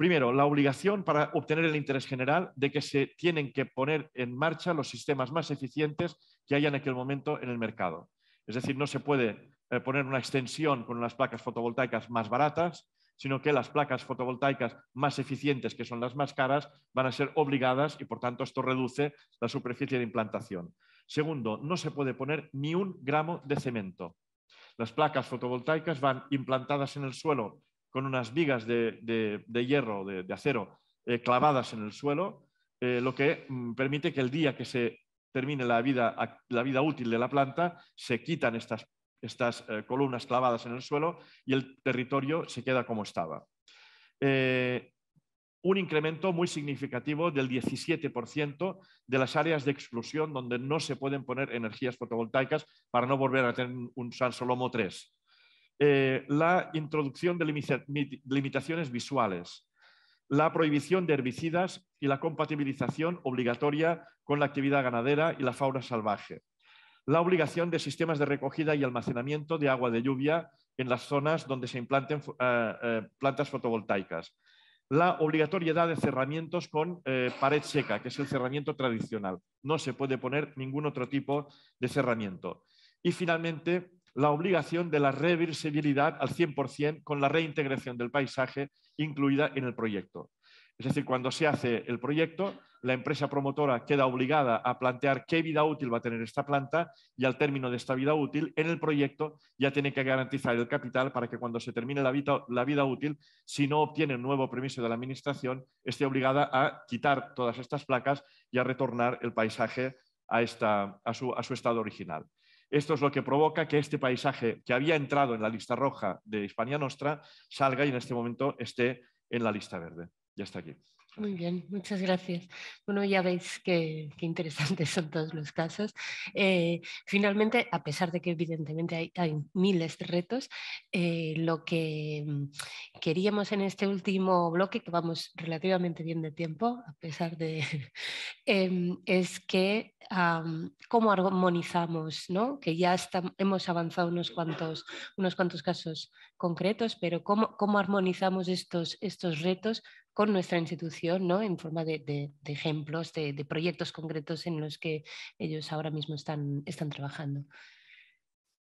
Primero, la obligación para obtener el interés general de que se tienen que poner en marcha los sistemas más eficientes que haya en aquel momento en el mercado. Es decir, no se puede eh, poner una extensión con las placas fotovoltaicas más baratas, sino que las placas fotovoltaicas más eficientes, que son las más caras, van a ser obligadas y, por tanto, esto reduce la superficie de implantación. Segundo, no se puede poner ni un gramo de cemento. Las placas fotovoltaicas van implantadas en el suelo con unas vigas de, hierro, de, acero, eh, clavadas en el suelo, eh, lo que mm, permite que el día que se termine la vida, la vida útil de la planta, se quitan estas, eh, columnas clavadas en el suelo y el territorio se queda como estaba. un incremento muy significativo del 17% de las áreas de exclusión donde no se pueden poner energías fotovoltaicas para no volver a tener un San Solomo 3. Eh, la introducción de limitaciones visuales, la prohibición de herbicidas y la compatibilización obligatoria con la actividad ganadera y la fauna salvaje, la obligación de sistemas de recogida y almacenamiento de agua de lluvia en las zonas donde se implanten eh, eh, plantas fotovoltaicas, la obligatoriedad de cerramientos con pared seca, que es el cerramiento tradicional. No se puede poner ningún otro tipo de cerramiento. Y finalmente, la obligación de la reversibilidad al 100% con la reintegración del paisaje incluida en el proyecto. Es decir, cuando se hace el proyecto, la empresa promotora queda obligada a plantear qué vida útil va a tener esta planta y al término de esta vida útil, en el proyecto ya tiene que garantizar el capital para que cuando se termine la vida, útil, si no obtiene un nuevo permiso de la Administración, esté obligada a quitar todas estas placas y a retornar el paisaje a su estado original. Esto es lo que provoca que este paisaje que había entrado en la lista roja de Hispania Nostra salga y en este momento esté en la lista verde. Ya está aquí. Muy bien, muchas gracias. Bueno, ya veis qué interesantes son todos los casos. Eh, finalmente, a pesar de que evidentemente hay, miles de retos, eh, lo que mm, queríamos en este último bloque, que vamos relativamente bien de tiempo, a pesar de, em, es que cómo armonizamos, que ya hemos avanzado unos cuantos, unos cuantos casos concretos, pero cómo, armonizamos estos, estos retos con nuestra institución, ¿no? en forma de, ejemplos, de, proyectos concretos en los que ellos ahora mismo están, trabajando.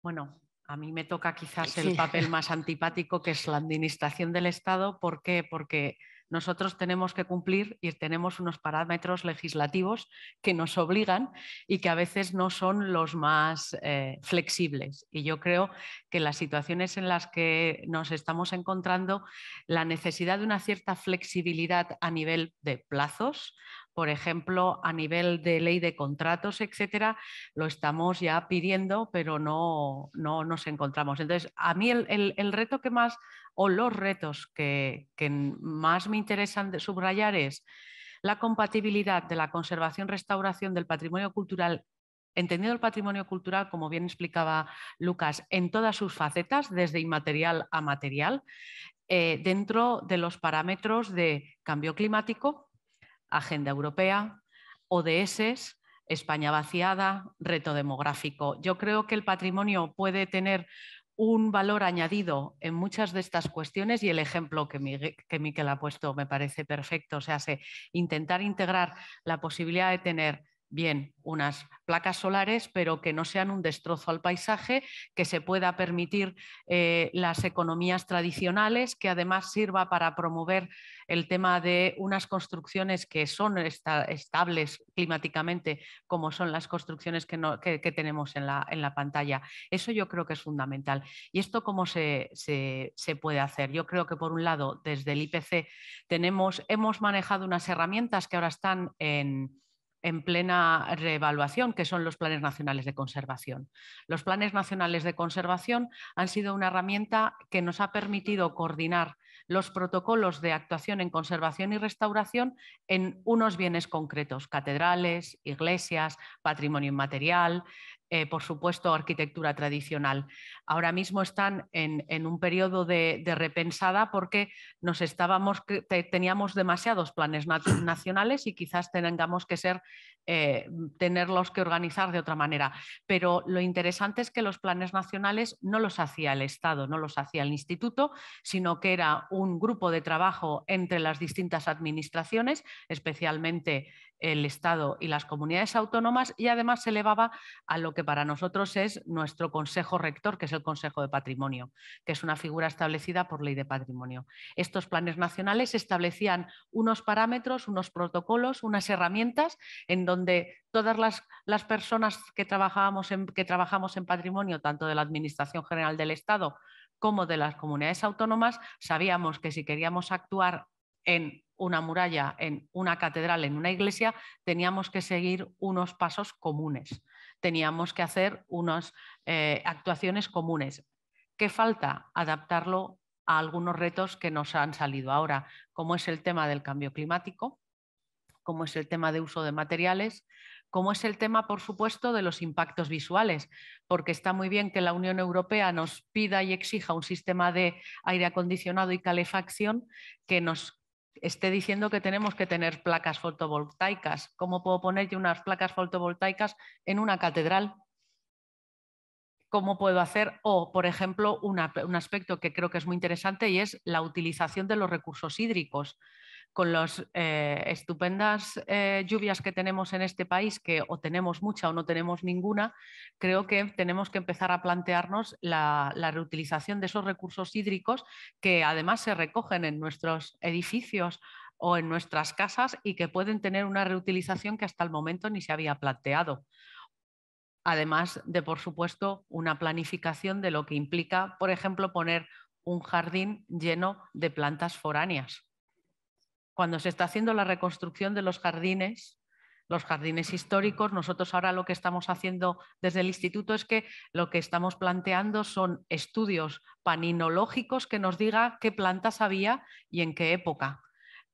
Bueno, a mí me toca quizás el papel más antipático, que es la administración del Estado. ¿Por qué? Porque nosotros tenemos que cumplir y tenemos unos parámetros legislativos que nos obligan y que a veces no son los más eh, flexibles. Y yo creo que las situaciones en las que nos estamos encontrando, la necesidad de una cierta flexibilidad a nivel de plazos, por ejemplo, a nivel de ley de contratos, etcétera, lo estamos ya pidiendo, pero no, nos encontramos. Entonces, a mí el, reto que más, o los retos que, más me interesan de subrayar es la compatibilidad de la conservación-restauración del patrimonio cultural entendiendo el patrimonio cultural, como bien explicaba Lucas, en todas sus facetas, desde inmaterial a material, eh, dentro de los parámetros de cambio climático, Agenda Europea, ODS, España vaciada, reto demográfico. Yo creo que el patrimonio puede tener un valor añadido en muchas de estas cuestiones y el ejemplo que, Miquel ha puesto me parece perfecto. O sea, intentar integrar la posibilidad de tener bien unas placas solares, pero que no sean un destrozo al paisaje, que se pueda permitir eh, las economías tradicionales, que además sirva para promover el tema de unas construcciones que son estables climáticamente, como son las construcciones que, tenemos en la, pantalla. Eso yo creo que es fundamental. ¿Y esto cómo se, se, puede hacer? Yo creo que por un lado, desde el IPC tenemos, hemos manejado unas herramientas que ahora están en en plena reevaluación, que son los planes nacionales de conservación. Los planes nacionales de conservación han sido una herramienta que nos ha permitido coordinar los protocolos de actuación en conservación y restauración en unos bienes concretos, catedrales, iglesias, patrimonio inmaterial, eh, por supuesto, arquitectura tradicional. Ahora mismo están en, un periodo de, repensada porque nos estábamos, teníamos demasiados planes nacionales y quizás tengamos que ser, eh, tenerlos que organizar de otra manera. Pero lo interesante es que los planes nacionales no los hacía el Estado, no los hacía el Instituto, sino que era un grupo de trabajo entre las distintas administraciones, especialmente el Estado y las comunidades autónomas y además se elevaba a lo que para nosotros es nuestro Consejo Rector, que es el Consejo de Patrimonio, que es una figura establecida por ley de patrimonio. Estos planes nacionales establecían unos parámetros, unos protocolos, unas herramientas en donde todas las, las personas que, trabajábamos en, que trabajamos en patrimonio, tanto de la Administración General del Estado como de las comunidades autónomas, sabíamos que si queríamos actuar en una muralla, en una catedral, en una iglesia, teníamos que seguir unos pasos comunes, teníamos que hacer unas eh, actuaciones comunes. ¿Qué falta? Adaptarlo a algunos retos que nos han salido ahora, como es el tema del cambio climático, como es el tema de uso de materiales, como es el tema, por supuesto, de los impactos visuales, porque está muy bien que la Unión Europea nos pida y exija un sistema de aire acondicionado y calefacción que nos esté diciendo que tenemos que tener placas fotovoltaicas. ¿Cómo puedo poner unas placas fotovoltaicas en una catedral? ¿Cómo puedo hacer? O, por ejemplo, un aspecto que creo que es muy interesante y es la utilización de los recursos hídricos con las eh, estupendas eh, lluvias que tenemos en este país, que o tenemos mucha o no tenemos ninguna, creo que tenemos que empezar a plantearnos la reutilización de esos recursos hídricos que además se recogen en nuestros edificios o en nuestras casas y que pueden tener una reutilización que hasta el momento ni se había planteado. Además de, por supuesto, una planificación de lo que implica, por ejemplo, poner un jardín lleno de plantas foráneas cuando se está haciendo la reconstrucción de los jardines, los jardines históricos, nosotros ahora lo que estamos haciendo desde el instituto es que lo que estamos planteando son estudios paninológicos que nos diga qué plantas había y en qué época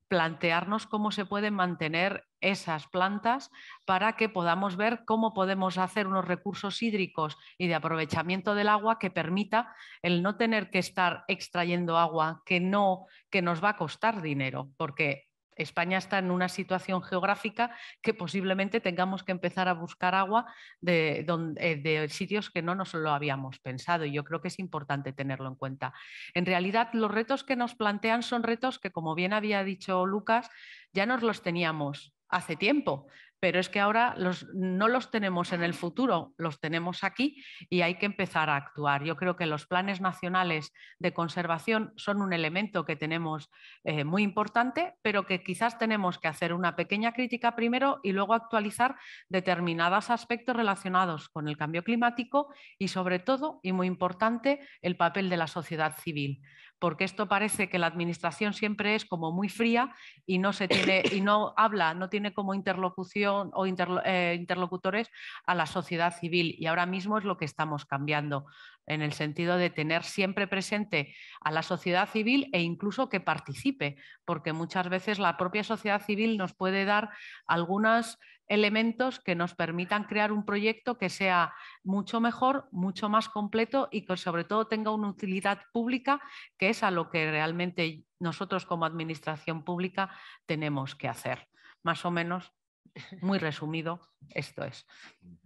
plantearnos cómo se pueden mantener esas plantas para que podamos ver cómo podemos hacer unos recursos hídricos y de aprovechamiento del agua que permita el no tener que estar extrayendo agua que no que nos va a costar dinero, porque España está en una situación geográfica que posiblemente tengamos que empezar a buscar agua de, eh, de, sitios que no nos lo habíamos pensado y yo creo que es importante tenerlo en cuenta. En realidad, los retos que nos plantean son retos que, como bien había dicho Lucas, ya nos los teníamos hace tiempo, pero es que ahora los, no los tenemos en el futuro, los tenemos aquí y hay que empezar a actuar. Yo creo que los planes nacionales de conservación son un elemento que tenemos eh, muy importante, pero que quizás tenemos que hacer una pequeña crítica primero y luego actualizar determinados aspectos relacionados con el cambio climático y sobre todo, y muy importante, el papel de la sociedad civil porque esto parece que la administración siempre es como muy fría y no se tiene y no habla, no tiene como interlocución o eh, interlocutores a la sociedad civil y ahora mismo es lo que estamos cambiando en el sentido de tener siempre presente a la sociedad civil e incluso que participe, porque muchas veces la propia sociedad civil nos puede dar algunas elementos que nos permitan crear un proyecto que sea mucho mejor, mucho más completo y que sobre todo tenga una utilidad pública, que es a lo que realmente nosotros como administración pública tenemos que hacer. Más o menos, muy resumido, esto es. Mm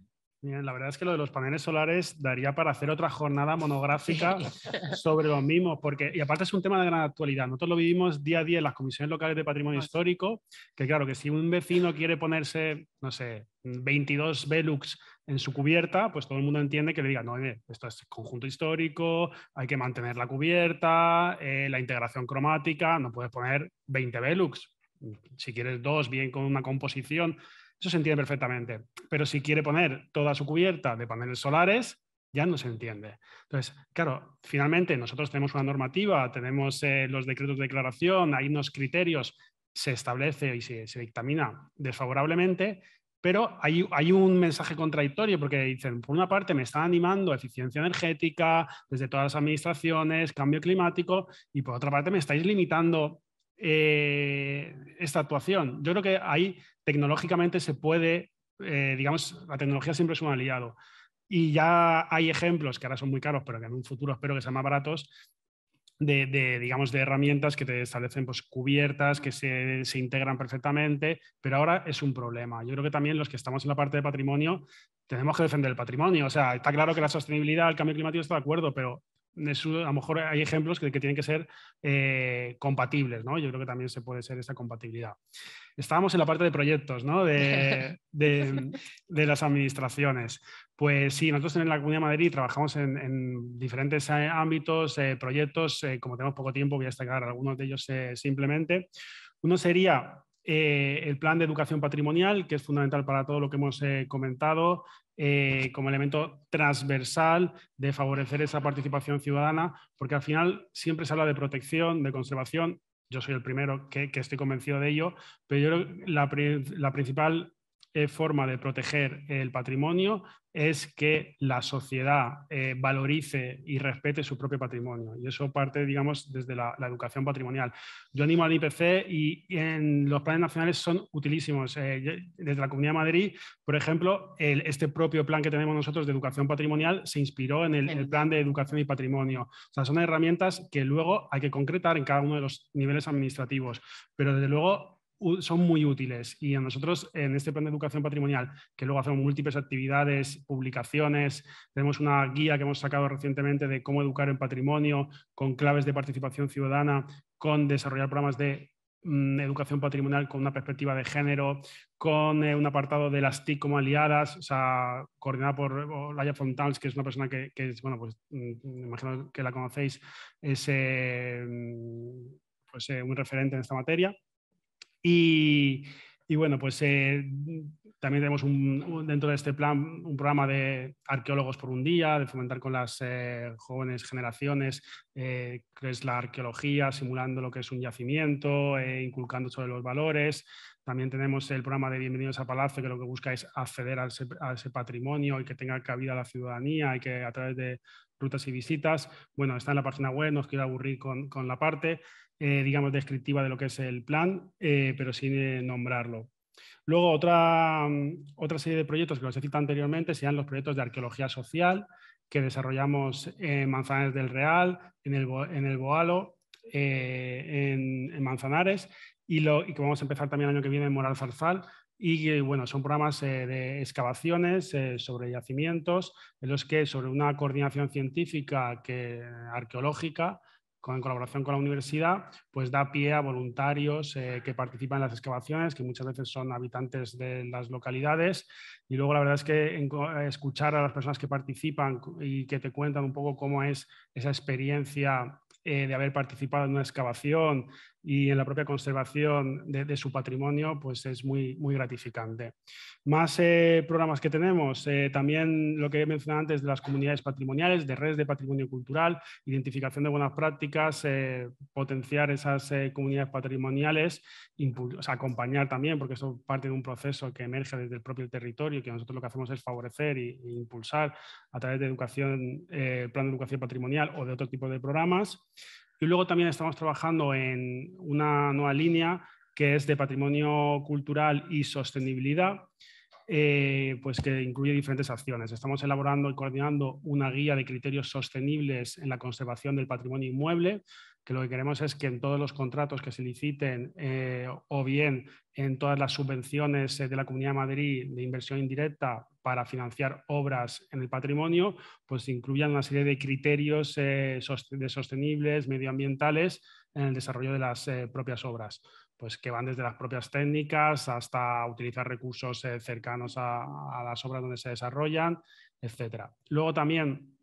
la verdad es que lo de los paneles solares daría para hacer otra jornada monográfica sobre los mismos, porque, y aparte es un tema de gran actualidad. Nosotros lo vivimos día a día en las comisiones locales de patrimonio histórico, que claro, que si un vecino quiere ponerse, no sé, 22 Velux en su cubierta, pues todo el mundo entiende que le diga, no, esto es conjunto histórico, hay que mantener la cubierta, eh, la integración cromática, no puedes poner 20 Velux. Si quieres dos, bien con una composición, eso se entiende perfectamente. Pero si quiere poner toda su cubierta de paneles solares, ya no se entiende. Entonces, claro, finalmente nosotros tenemos una normativa, tenemos eh, los decretos de declaración, hay unos criterios, se establece y se, dictamina desfavorablemente, pero hay, hay, un mensaje contradictorio porque dicen, por una parte me están animando a eficiencia energética desde todas las administraciones, cambio climático, y por otra parte me estáis limitando eh, esta actuación. Yo creo que ahí tecnológicamente se puede, eh, digamos, la tecnología siempre es un aliado. Y ya hay ejemplos que ahora son muy caros, pero que en un futuro espero que sean más baratos, de, digamos, de herramientas que te establecen pues, cubiertas, que se, se, integran perfectamente, pero ahora es un problema. Yo creo que también los que estamos en la parte de patrimonio tenemos que defender el patrimonio. O sea, está claro que la sostenibilidad, el cambio climático está de acuerdo, pero a lo mejor hay ejemplos que, tienen que ser eh, compatibles, ¿no? Yo creo que también se puede ser esa compatibilidad. Estábamos en la parte de proyectos, ¿no? De, las administraciones. Pues sí, nosotros en la Comunidad de Madrid trabajamos en, diferentes eh, ámbitos, eh, proyectos, como tenemos poco tiempo voy a destacar algunos de ellos simplemente. Uno sería el plan de educación patrimonial, que es fundamental para todo lo que hemos comentado, eh, como elemento transversal de favorecer esa participación ciudadana, porque al final siempre se habla de protección, de conservación. Yo soy el primero que, estoy convencido de ello, pero yo creo que la principal eh, forma de proteger el patrimonio es que la sociedad eh, valorice y respete su propio patrimonio. Y eso parte, digamos, desde la, educación patrimonial. Yo animo al IPC y, en los planes nacionales son utilísimos. Eh, desde la Comunidad de Madrid, por ejemplo, este propio plan que tenemos nosotros de educación patrimonial se inspiró en el, el, plan de educación y patrimonio. O sea, son herramientas que luego hay que concretar en cada uno de los niveles administrativos. Pero desde luego son muy útiles y a nosotros en este plan de educación patrimonial, que luego hacemos múltiples actividades, publicaciones, tenemos una guía que hemos sacado recientemente de cómo educar en patrimonio, con claves de participación ciudadana, con desarrollar programas de mm, educación patrimonial con una perspectiva de género, con eh, un apartado de las TIC como aliadas, o sea, coordinada por Laia Fontals, que es una persona que, bueno, pues mm, me imagino que la conocéis, es eh, mm, pues, eh, un referente en esta materia. Y, bueno, pues eh, también tenemos dentro de este plan un programa de arqueólogos por un día, de fomentar con las eh, jóvenes generaciones eh, es la arqueología, simulando lo que es un yacimiento, inculcando sobre los valores. También tenemos el programa de Bienvenidos a Palacio, que lo que busca es acceder a ese, patrimonio y que tenga cabida la ciudadanía y que a través de rutas y visitas, bueno, está en la página web, no os quiero aburrir con la parte. Eh, digamos, descriptiva de lo que es el plan, eh, pero sin eh, nombrarlo. Luego, mm, otra, serie de proyectos que os he citado anteriormente sean los proyectos de arqueología social que desarrollamos en Manzanares del Real, en el, en Boalo, en, Manzanares y, lo, que vamos a empezar también el año que viene en Moral Zarzal. Y bueno, son programas de excavaciones sobre yacimientos en los que sobre una coordinación científica que, arqueológica en colaboración con la universidad, pues da pie a voluntarios eh, que participan en las excavaciones, que muchas veces son habitantes de las localidades. Y luego la verdad es que escuchar a las personas que participan y que te cuentan un poco cómo es esa experiencia eh, de haber participado en una excavación, y en la propia conservación de, su patrimonio, pues es muy, muy gratificante. Más eh, programas que tenemos, eh, también lo que he mencionado antes de las comunidades patrimoniales, de redes de patrimonio cultural, identificación de buenas prácticas, eh, potenciar esas comunidades patrimoniales, acompañar también, porque eso parte de un proceso que emerge desde el propio territorio, que nosotros lo que hacemos es favorecer e, impulsar a través de educación, plan de educación patrimonial o de otro tipo de programas. Y luego también estamos trabajando en una nueva línea que es de patrimonio cultural y sostenibilidad, eh, pues que incluye diferentes acciones. Estamos elaborando y coordinando una guía de criterios sostenibles en la conservación del patrimonio inmueble, que lo que queremos es que en todos los contratos que se liciten eh, o bien en todas las subvenciones eh, de la Comunidad de Madrid de inversión indirecta para financiar obras en el patrimonio, pues incluyan una serie de criterios eh, sostenibles, medioambientales en el desarrollo de las propias obras, pues que van desde las propias técnicas hasta utilizar recursos cercanos a, a, las obras donde se desarrollan, etcétera. Luego también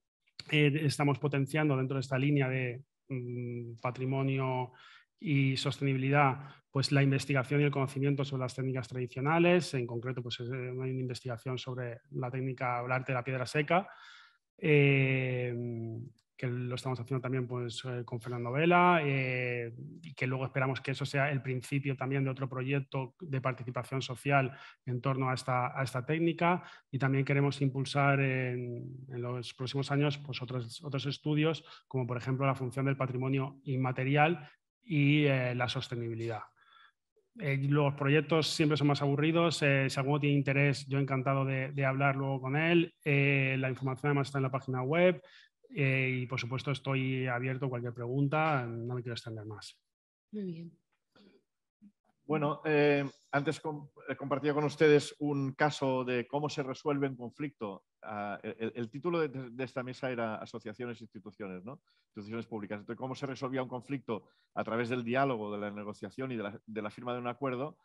estamos potenciando dentro de esta línea de, Mm, patrimonio y sostenibilidad, pues la investigación y el conocimiento sobre las técnicas tradicionales, en concreto pues eh, una investigación sobre la técnica o el arte de la piedra seca, eh, que lo estamos haciendo también pues, eh, con Fernando Vela eh, y que luego esperamos que eso sea el principio también de otro proyecto de participación social en torno a esta, a esta técnica y también queremos impulsar en, los próximos años pues, otros, otros estudios como por ejemplo la función del patrimonio inmaterial y eh, la sostenibilidad. los proyectos siempre son más aburridos. si alguno tiene interés, yo encantado de, hablar luego con él. la información además está en la página web. Eh, y por supuesto estoy abierto a cualquier pregunta, no me quiero extender más. Muy bien. Bueno, eh, antes he eh, compartido con ustedes un caso de cómo se resuelve un conflicto. Ah, e-, el, título de, esta mesa era Asociaciones e instituciones, ¿no? instituciones públicas. Entonces, cómo se resolvía un conflicto a través del diálogo, de la negociación y de la, firma de un acuerdo.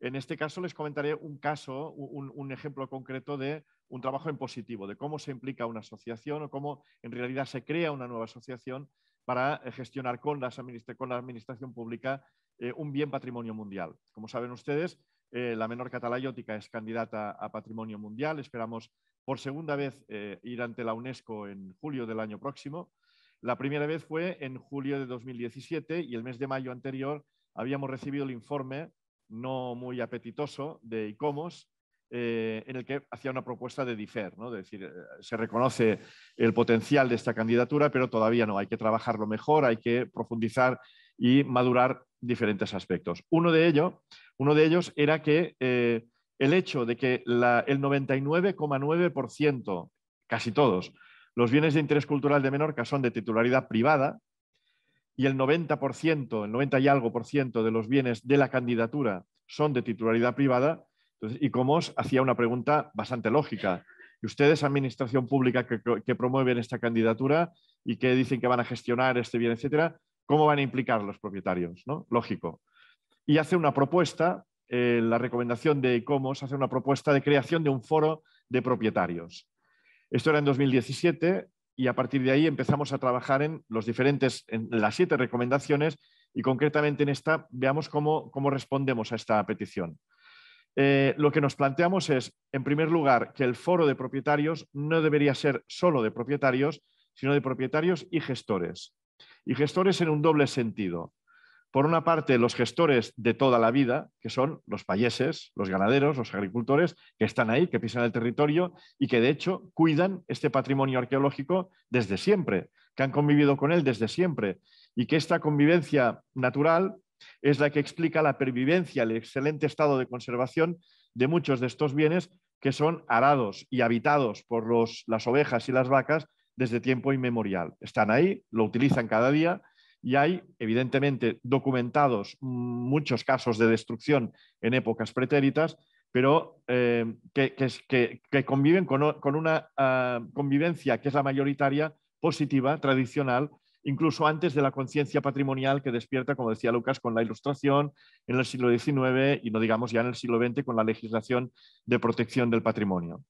En este caso les comentaré un caso, un ejemplo concreto de un trabajo en positivo, de cómo se implica una asociación o cómo en realidad se crea una nueva asociación para eh, gestionar con, la administración pública eh, un bien patrimonio mundial. Como saben ustedes, eh, la menor catalayótica es candidata a patrimonio mundial. Esperamos por segunda vez ir ante la UNESCO en julio del año próximo. La primera vez fue en julio de 2017 y el mes de mayo anterior habíamos recibido el informe no muy apetitoso de ICOMOS eh, en el que hacía una propuesta de difer, ¿no? decir, eh, se reconoce el potencial de esta candidatura, pero todavía no, hay que trabajarlo mejor, hay que profundizar y madurar diferentes aspectos. Uno de, uno de ellos era que eh, el hecho de que el 99,9%, casi todos, los bienes de interés cultural de Menorca son de titularidad privada y el 90%, el 90 y algo por ciento de los bienes de la candidatura son de titularidad privada, entonces, ICOMOS hacía una pregunta bastante lógica. ¿Y ustedes, administración pública que, promueven esta candidatura y que dicen que van a gestionar este bien, etcétera, cómo van a implicar los propietarios? ¿no? Lógico. Y hace una propuesta, eh, la recomendación de ICOMOS hace una propuesta de creación de un foro de propietarios. Esto era en 2017 y a partir de ahí empezamos a trabajar en los diferentes, en las siete recomendaciones y concretamente en esta, veamos cómo respondemos a esta petición. Eh, lo que nos planteamos es, en primer lugar, que el foro de propietarios no debería ser solo de propietarios, sino de propietarios y gestores. Y gestores en un doble sentido. Por una parte, los gestores de toda la vida, que son los payeses, los ganaderos, los agricultores, que están ahí, que pisan el territorio y que de hecho cuidan este patrimonio arqueológico desde siempre, que han convivido con él desde siempre y que esta convivencia natural es la que explica la pervivencia, el excelente estado de conservación de muchos de estos bienes que son arados y habitados por las ovejas y las vacas desde tiempo inmemorial. Están ahí, lo utilizan cada día y hay, evidentemente, documentados muchos casos de destrucción en épocas pretéritas, pero eh, que, conviven con, una ah, convivencia que es la mayoritaria positiva, tradicional, incluso antes de la conciencia patrimonial que despierta, como decía Lucas, con la Ilustración en el siglo XIX y no digamos ya en el siglo XX con la legislación de protección del patrimonio.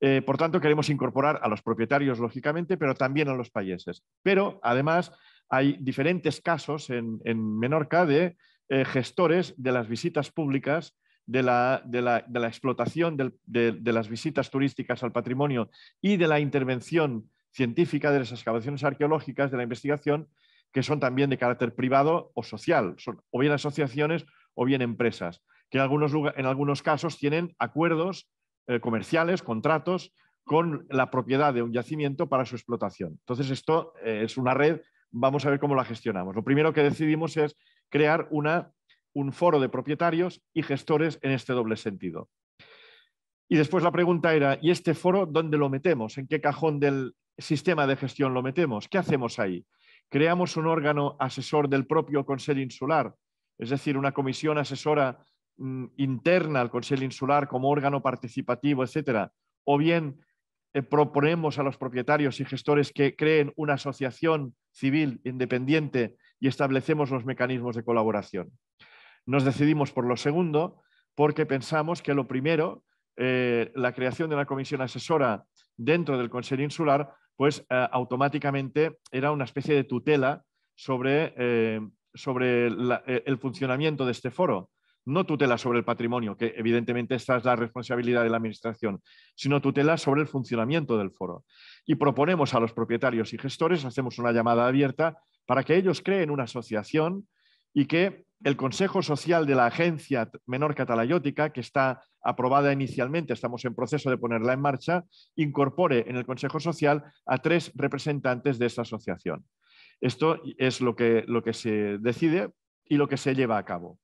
Eh, por tanto, queremos incorporar a los propietarios, lógicamente, pero también a los países. Pero, además, hay diferentes casos en, Menorca de eh, gestores de las visitas públicas de la, explotación de, las visitas turísticas al patrimonio y de la intervención científica, de las excavaciones arqueológicas, de la investigación, que son también de carácter privado o social, son o bien asociaciones o bien empresas, que en algunos, en algunos casos tienen acuerdos eh, comerciales, contratos con la propiedad de un yacimiento para su explotación. Entonces, esto eh, es una red, vamos a ver cómo la gestionamos. Lo primero que decidimos es crear una, un foro de propietarios y gestores en este doble sentido. Y después la pregunta era, ¿y este foro dónde lo metemos? ¿En qué cajón del, sistema de gestión lo metemos? ¿Qué hacemos ahí? ¿Creamos un órgano asesor del propio Consejo Insular? Es decir, una comisión asesora mm, interna al Consejo Insular como órgano participativo, etcétera. O bien eh, proponemos a los propietarios y gestores que creen una asociación civil independiente y establecemos los mecanismos de colaboración. Nos decidimos por lo segundo porque pensamos que lo primero, eh, la creación de una comisión asesora dentro del Consejo Insular pues eh, automáticamente era una especie de tutela sobre, eh, sobre eh, el funcionamiento de este foro. No tutela sobre el patrimonio, que evidentemente esta es la responsabilidad de la Administración, sino tutela sobre el funcionamiento del foro. Y proponemos a los propietarios y gestores, hacemos una llamada abierta para que ellos creen una asociación y que el Consejo Social de la Agencia Menor Catalayótica, que está aprobada inicialmente, estamos en proceso de ponerla en marcha, incorpore en el Consejo Social a tres representantes de esta asociación. Esto es lo que, se decide y lo que se lleva a cabo.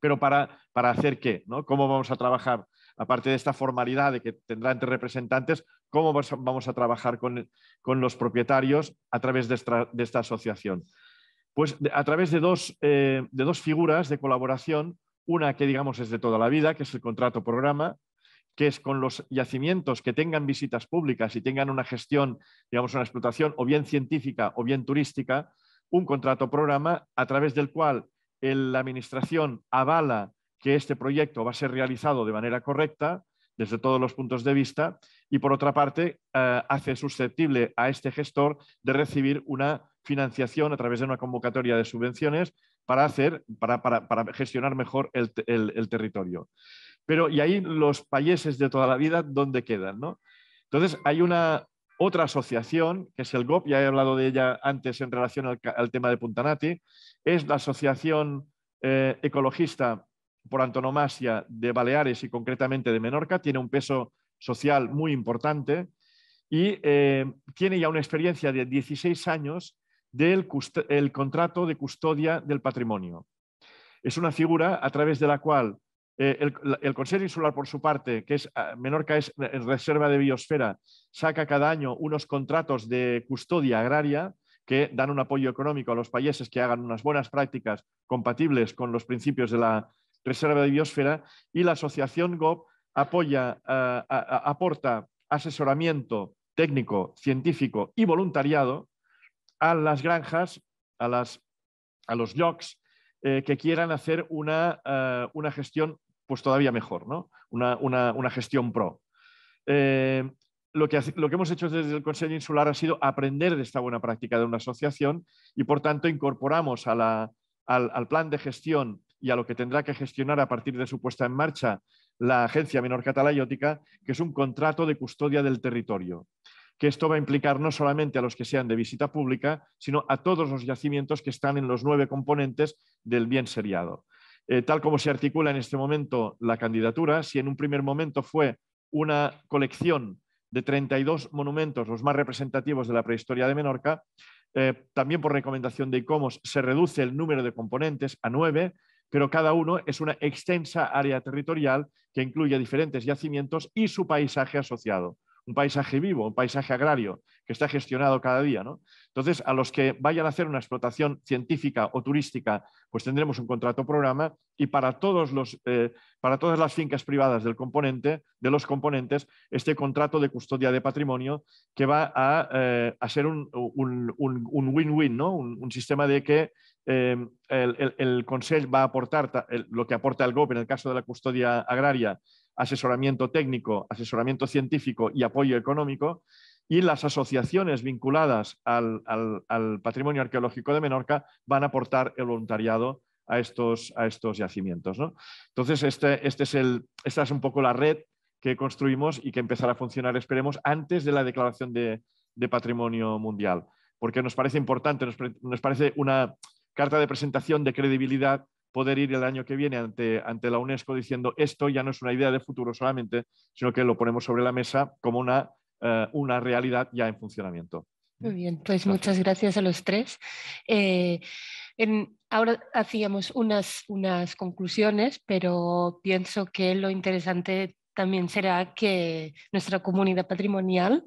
Pero para, hacer qué, ¿no? ¿Cómo vamos a trabajar? Aparte de esta formalidad de que tendrán tres representantes, ¿cómo vamos a trabajar con, los propietarios a través de esta asociación? Pues a través de dos, eh, de dos figuras de colaboración, una que digamos es de toda la vida, que es el contrato programa, que es con los yacimientos que tengan visitas públicas y tengan una gestión, digamos, una explotación o bien científica o bien turística, un contrato programa a través del cual la Administración avala que este proyecto va a ser realizado de manera correcta desde todos los puntos de vista y, por otra parte, eh, hace susceptible a este gestor de recibir una financiación a través de una convocatoria de subvenciones para, hacer, para, gestionar mejor el, territorio. Pero, y ahí los países de toda la vida, ¿dónde quedan? Entonces, hay una otra asociación, que es el GOP, ya he hablado de ella antes en relación al, tema de Puntanati, es la Asociación eh, Ecologista por antonomasia de Baleares y concretamente de Menorca, tiene un peso social muy importante y eh, tiene ya una experiencia de 16 años del el contrato de custodia del patrimonio. Es una figura a través de la cual eh, el, Consejo Insular, por su parte, que es ah, Menorca es eh, Reserva de Biosfera, saca cada año unos contratos de custodia agraria que dan un apoyo económico a los países que hagan unas buenas prácticas compatibles con los principios de la Reserva de Biosfera y la Asociación GOP apoya, ah, ah, aporta asesoramiento técnico, científico y voluntariado a las granjas, a, los yogs eh, que quieran hacer eh, una, gestión pues todavía mejor, ¿no? una, gestión pro. Eh, lo, que, hemos hecho desde el Consejo Insular ha sido aprender de esta buena práctica de una asociación y, por tanto, incorporamos al, plan de gestión y a lo que tendrá que gestionar a partir de su puesta en marcha la Agencia Menor Catalayótica, que es un contrato de custodia del territorio que esto va a implicar no solamente a los que sean de visita pública, sino a todos los yacimientos que están en los nueve componentes del bien seriado. Eh, tal como se articula en este momento la candidatura, si en un primer momento fue una colección de 32 monumentos, los más representativos de la prehistoria de Menorca, eh, también por recomendación de ICOMOS se reduce el número de componentes a nueve, pero cada uno es una extensa área territorial que incluye diferentes yacimientos y su paisaje asociado un paisaje vivo, un paisaje agrario que está gestionado cada día. Entonces, a los que vayan a hacer una explotación científica o turística, pues tendremos un contrato programa y para, todos los, eh, para todas las fincas privadas del componente, de los componentes, este contrato de custodia de patrimonio que va a, eh, ser un win-win, un, ¿no? un, sistema de que em, el, Consejo va a aportar lo que aporta el GOP en el caso de la custodia agraria asesoramiento técnico, asesoramiento científico y apoyo económico, y las asociaciones vinculadas al, patrimonio arqueológico de Menorca van a aportar el voluntariado a estos, a estos yacimientos. Entonces, este, este es el, esta es un poco la red que construimos y que empezará a funcionar, esperemos, antes de la declaración de, patrimonio mundial, porque nos parece importante, nos, nos parece una carta de presentación de credibilidad poder ir el año que viene ante, ante la UNESCO diciendo esto ya no es una idea de futuro solamente, sino que lo ponemos sobre la mesa como una, eh, una realidad ya en funcionamiento. Muy bien, pues muchas gracias a los tres. Eh, en, ahora hacíamos unas, unas conclusiones, pero pienso que lo interesante también será que nuestra comunidad patrimonial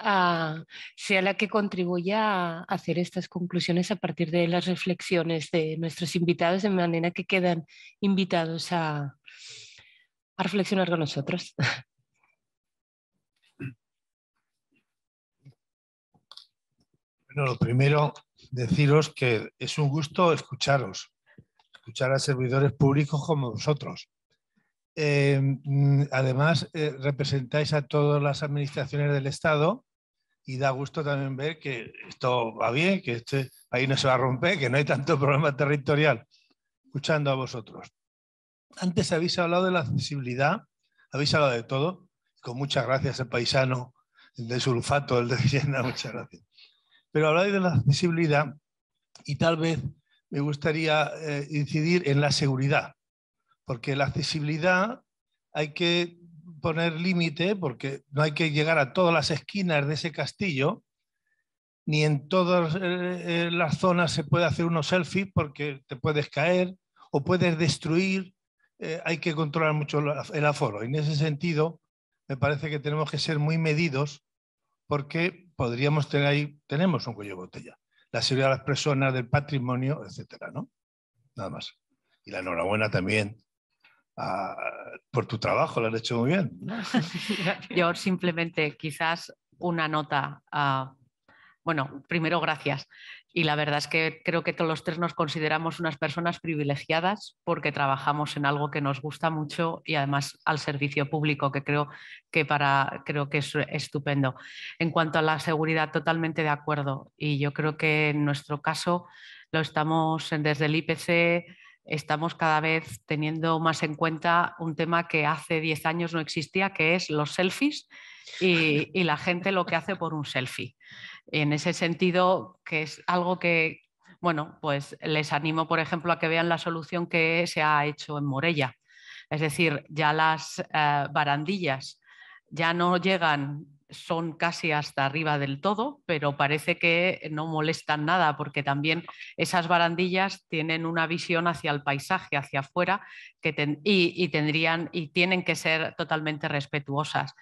ah, sea la que contribuya a hacer estas conclusiones a partir de las reflexiones de nuestros invitados, de manera que quedan invitados a, a reflexionar con nosotros. Bueno, lo primero, deciros que es un gusto escucharos, escuchar a servidores públicos como vosotros. Eh, mm, además, eh, representáis a todas las administraciones del Estado y da gusto también ver que esto va bien, que este ahí no se va a romper, que no hay tanto problema territorial, escuchando a vosotros. Antes habéis hablado de la accesibilidad, habéis hablado de todo, con muchas gracias al paisano el de sulfato, el de la muchas gracias. Pero habláis de la accesibilidad y tal vez me gustaría eh, incidir en la seguridad porque la accesibilidad hay que poner límite, porque no hay que llegar a todas las esquinas de ese castillo, ni en todas eh, eh, las zonas se puede hacer unos selfies porque te puedes caer o puedes destruir, eh, hay que controlar mucho el aforo. y En ese sentido, me parece que tenemos que ser muy medidos porque podríamos tener ahí, tenemos un cuello de botella, la seguridad de las personas, del patrimonio, etcétera, ¿no? Nada más. Y la enhorabuena también por tu trabajo, lo has hecho muy bien. Yo simplemente quizás una nota. bueno, primero gracias. Y la verdad es que creo que todos los tres nos consideramos unas personas privilegiadas porque trabajamos en algo que nos gusta mucho y además al servicio público, que creo que, para, creo que es estupendo. En cuanto a la seguridad, totalmente de acuerdo. Y yo creo que en nuestro caso lo estamos desde el IPC estamos cada vez teniendo más en cuenta un tema que hace 10 años no existía, que es los selfies y, la gente lo que hace por un selfie. En ese sentido, que es algo que, bueno, pues les animo, por ejemplo, a que vean la solución que se ha hecho en Morella. Es decir, ya las eh, barandillas ya no llegan son casi hasta arriba del todo, pero parece que eh, no molestan nada porque también esas barandillas tienen una visión hacia el paisaje, hacia afuera, y, tendrían y tienen que ser totalmente respetuosas.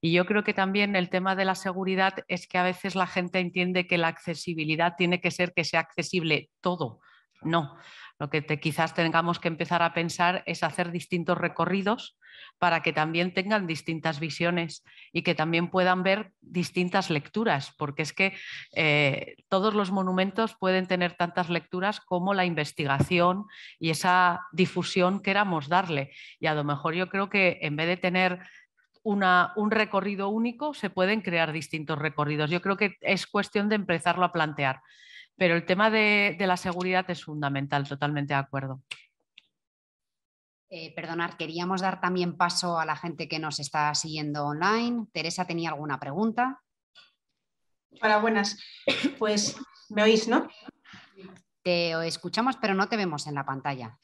Y yo creo que también el tema de la seguridad es que a veces la gente entiende que la accesibilidad tiene que ser que sea accesible todo. No, lo que quizás tengamos que empezar a pensar es hacer distintos recorridos para que también tengan distintas visiones y que también puedan ver distintas lecturas, porque es que eh, todos los monumentos pueden tener tantas lecturas como la investigación y esa difusión queramos darle. Y a lo mejor yo creo que en vez de tener un recorrido único, se pueden crear distintos recorridos. Yo creo que es cuestión de empezarlo a plantear. Pero el tema de la seguridad es fundamental, totalmente de acuerdo. Eh, perdonar, queríamos dar también paso a la gente que nos está siguiendo online. Teresa tenía alguna pregunta. Hola, buenas. Pues me oís, ¿no? Te escuchamos, pero no te vemos en la pantalla.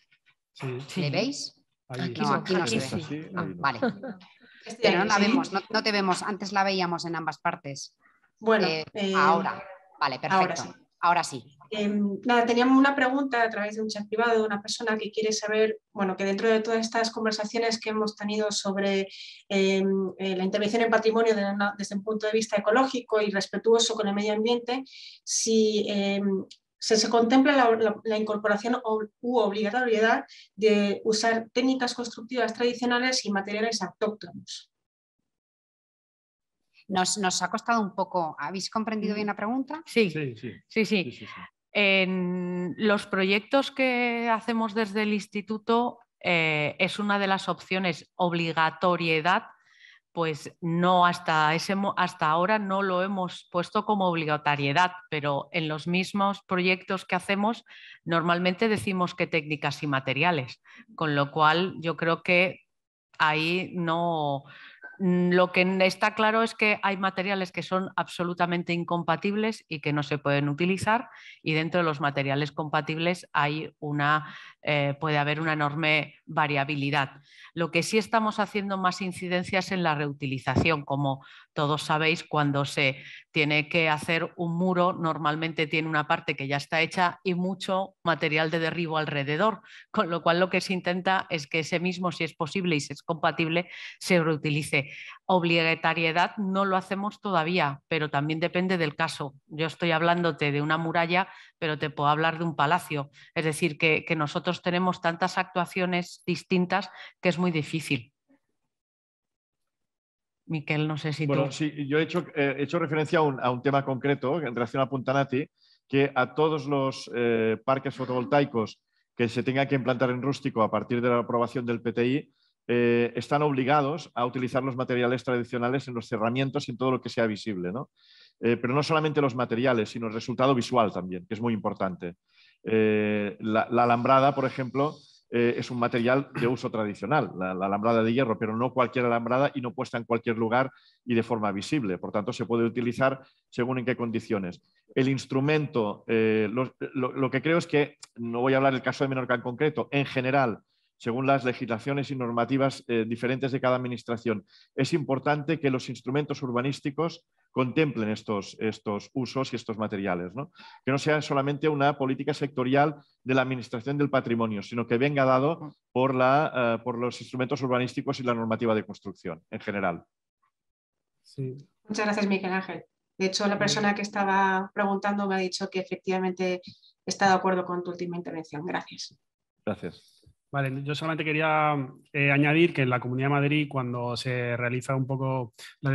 Sí, veis? No, aquí no se ve. Ah, vale. Pero no la vemos, no, te vemos. Antes la veíamos en ambas partes. Bueno, eh, eh, ahora. Vale, perfecto. Ahora sí. Em, nada, teníamos una pregunta a través de un chat privado de una persona que quiere saber, bueno, que dentro de todas estas conversaciones que hemos tenido sobre em, eh, la intervención en patrimonio desde un punto de vista ecológico y respetuoso con el medio ambiente, si em, se, contempla la, incorporación u obligatoriedad de usar técnicas constructivas tradicionales y materiales autóctonos. Nos, ha costado un poco. ¿Habéis comprendido mm. bien la pregunta? sí, sí. sí en los proyectos que hacemos desde el instituto eh, es una de las opciones obligatoriedad, pues no hasta, ese, hasta ahora no lo hemos puesto como obligatoriedad, pero en los mismos proyectos que hacemos normalmente decimos que técnicas y materiales, con lo cual yo creo que ahí no, Mm, lo que está claro es que hay materiales que son absolutamente incompatibles y que no se pueden utilizar y dentro de los materiales compatibles hay una, eh, puede haber una enorme variabilidad. Lo que sí estamos haciendo más incidencias en la reutilización, como todos sabéis, cuando se tiene que hacer un muro, normalmente tiene una parte que ya está hecha y mucho material de derribo alrededor, con lo cual lo que se intenta es que ese mismo, si es posible y si es compatible, se reutilice. Obligatoriedad no lo hacemos todavía, pero también depende del caso. Yo estoy hablándote de una muralla, pero te puedo hablar de un palacio. Es decir, que, que nosotros tenemos tantas actuaciones distintas que es muy difícil. Miquel, no sé si bueno, sí, yo he hecho, eh, he hecho referencia a un, a un, tema concreto en relación a Puntanati, que a todos los eh, parques fotovoltaicos que se tengan que implantar en rústico a partir de la aprobación del PTI, eh, están obligados a utilizar los materiales tradicionales en los cerramientos y en todo lo que sea visible. ¿no? pero no solamente los materiales, sino el resultado visual también, que es muy importante. La, la alambrada, por ejemplo, eh, es un material de uso tradicional, la, alambrada de hierro, pero no cualquier alambrada y no puesta en cualquier lugar y de forma visible. Por tanto, se puede utilizar según en qué condiciones. El instrumento, eh, lo, lo, que creo es que, no voy a hablar del caso de Menorca en concreto, en general, según las legislaciones y normativas eh, diferentes de cada administración. Es importante que los instrumentos urbanísticos contemplen estos, estos usos y estos materiales, que no sea solamente una política sectorial de la administración del patrimonio, sino que venga dado por, la, eh, por los instrumentos urbanísticos y la normativa de construcción en general. Muchas gracias, Miguel Ángel. De hecho, la persona que estaba preguntando me ha dicho que efectivamente está de acuerdo con tu última intervención. Gracias. Gracias. Vale, yo solamente quería eh, añadir que en la Comunidad de Madrid, cuando se realiza un poco,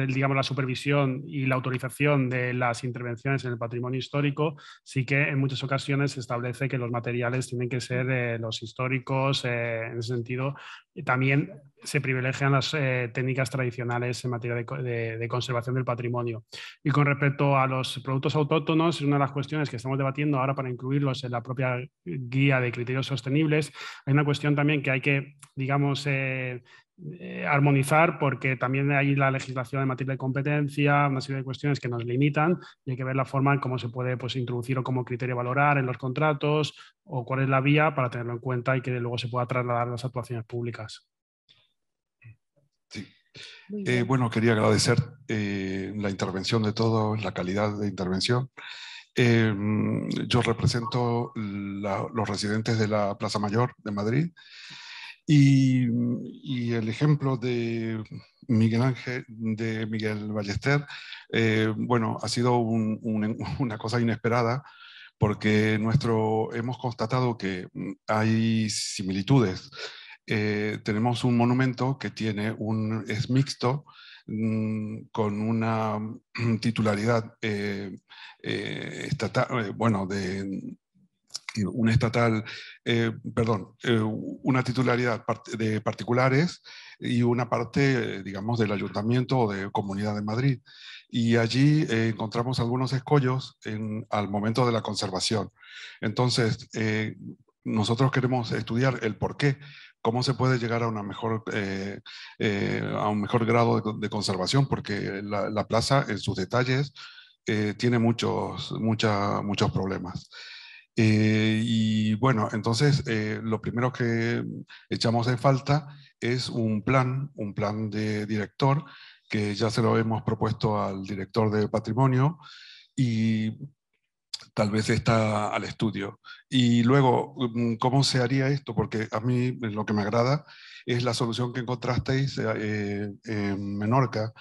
digamos, la supervisión y la autorización de las intervenciones en el patrimonio histórico, sí que en muchas ocasiones se establece que los materiales tienen que ser eh, los históricos, eh, en ese sentido, también se privilegian las eh, técnicas tradicionales en materia de, conservación del patrimonio. Y con respecto a los productos autóctonos, es una de las cuestiones que estamos debatiendo ahora para incluirlos en la propia guía de criterios sostenibles. Hay una cuestión también que hay que, digamos, eh, eh, armonizar porque también hay la legislación en materia de competencia, una serie de cuestiones que nos limitan y hay que ver la forma en cómo se puede pues, introducir o como criterio valorar en los contratos o cuál es la vía para tenerlo en cuenta y que luego se pueda trasladar a las actuaciones públicas. Eh, bueno, quería agradecer eh, la intervención de todos, la calidad de intervención. Eh, yo represento los residentes de la Plaza Mayor de Madrid y, el ejemplo de Miguel Ángel, de Miguel Ballester, bueno, ha sido una cosa inesperada porque nuestro, hemos constatado que hay similitudes eh, tenemos un monumento que tiene un, es mixto mm, con una titularidad eh, eh, estatal, bueno, de un estatal, perdón, una titularidad de particulares y una parte, digamos, del ayuntamiento o de Comunidad de Madrid. Y allí encontramos algunos escollos en, al momento de la conservación. Entonces, nosotros queremos estudiar el por qué cómo se puede llegar a, una mejor, eh, eh, a un mejor grado de, conservación, porque la, plaza en sus detalles eh, tiene muchos, muchos problemas. y bueno, entonces lo primero que echamos en falta es un plan, un plan de director, que ya se lo hemos propuesto al director de patrimonio, y tal vez está al estudio. Y luego, mm, ¿cómo se haría esto? Porque a mí lo que me agrada es la solución que encontrasteis eh, en Menorca,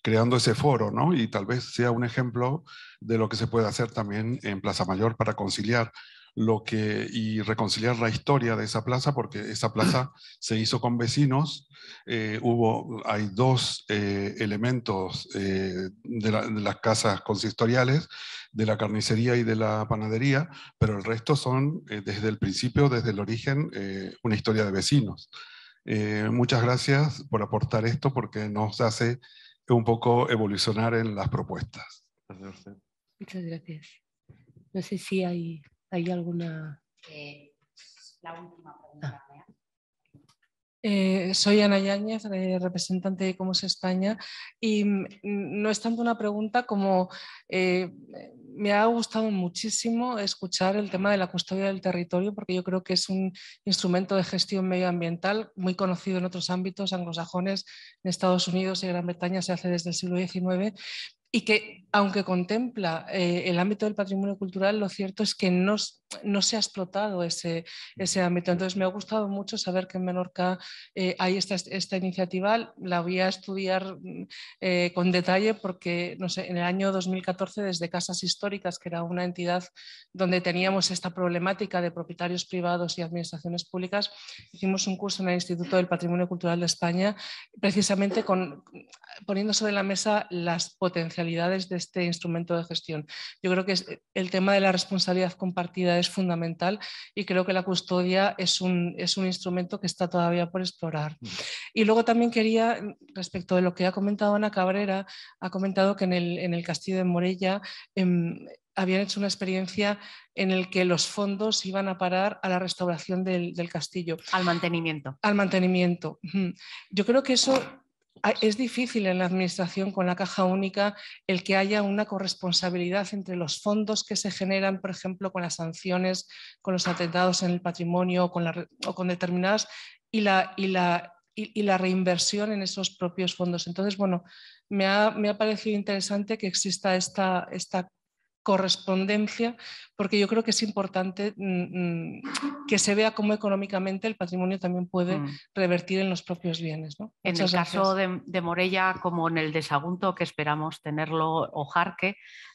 creando ese foro, ¿no? Y tal vez sea un ejemplo de lo que se puede hacer también en Plaza Mayor para conciliar lo que, y reconciliar la historia de esa plaza, porque esa plaza se hizo con vecinos. Eh, hubo, hay dos eh, elementos eh, de, de, las casas consistoriales, de la carnicería y de la panadería, pero el resto son desde el principio, desde el origen, una historia de vecinos. muchas gracias por aportar esto porque nos hace un poco evolucionar en las propuestas. Muchas gracias. No sé si hay ¿Hay alguna...? última pregunta. Ah. Eh, soy Ana Yáñez, eh, representante de es España, y mm, no es tanto una pregunta como eh, me ha gustado muchísimo escuchar el tema de la custodia del territorio, porque yo creo que es un instrumento de gestión medioambiental muy conocido en otros ámbitos anglosajones, en Estados Unidos y Gran Bretaña se hace desde el siglo XIX, y que aunque contempla eh, el ámbito del patrimonio cultural, lo cierto es que no, se ha explotado ese, ámbito. Entonces, me ha gustado mucho saber que en Menorca eh, hay esta, iniciativa. La voy a estudiar mm, eh, con detalle porque, no sé, en el año 2014, desde Casas Históricas, que era una entidad donde teníamos esta problemática de propietarios privados y administraciones públicas, hicimos un curso en el Instituto del Patrimonio Cultural de España, precisamente con, poniendo sobre la mesa las potencialidades de este instrumento de gestión. Yo creo que el tema de la responsabilidad compartida es fundamental y creo que la custodia es un, es un instrumento que está todavía por explorar. Mm. Y luego también quería, respecto de lo que ha comentado Ana Cabrera, ha comentado que en el, en el Castillo de Morella... Em, habían hecho una experiencia en el que los fondos iban a parar a la restauración del, del castillo. Al mantenimiento. Al mantenimiento. Yo creo que eso Ah, es difícil en la Administración con la caja única el que haya una corresponsabilidad entre los fondos que se generan, por ejemplo, con las sanciones, con los atentados en el patrimonio con o con determinadas y la, reinversión en esos propios fondos. Entonces, bueno, me ha, parecido interesante que exista esta correspondencia, porque yo creo que es importante mm, mm, que se vea cómo económicamente el patrimonio también puede mm. revertir en los propios bienes. En el caso de, Morella, como en el de Sagunto, que esperamos tenerlo o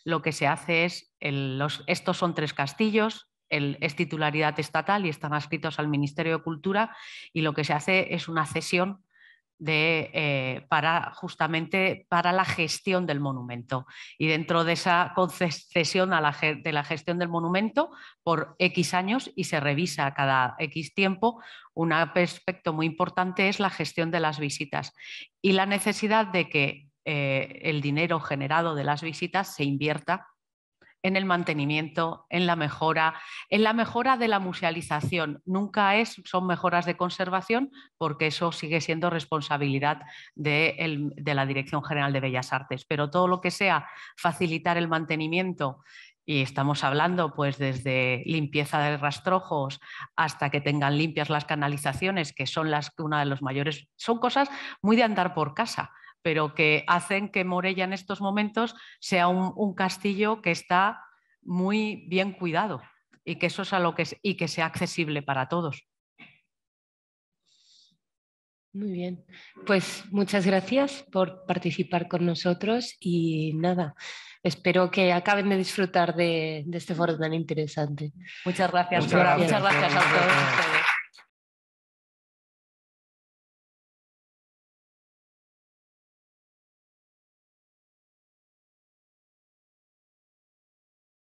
lo que se hace es, los, estos son tres castillos, es titularidad estatal y están adscritos al Ministerio de Cultura y lo que se hace es una cesión de, eh, para, justamente para la gestión del monumento. Y dentro de esa concesión a de la gestión del monumento por X años y se revisa cada X tiempo, un aspecto muy importante es la gestión de las visitas y la necesidad de que eh, el dinero generado de las visitas se invierta en el mantenimiento, en la mejora, en la mejora de la musealización. Nunca es, son mejoras de conservación porque eso sigue siendo responsabilidad de, la Dirección General de Bellas Artes, pero todo lo que sea facilitar el mantenimiento y estamos hablando pues desde limpieza de rastrojos hasta que tengan limpias las canalizaciones que son las una de las mayores son cosas muy de andar por casa pero que hacen que Morella en estos momentos sea un, castillo que está muy bien cuidado y que eso es lo que es, y que sea accesible para todos. Muy bien, pues muchas gracias por participar con nosotros y nada, espero que acaben de disfrutar de, este foro tan interesante. Muchas gracias, muchas gracias a todos ustedes.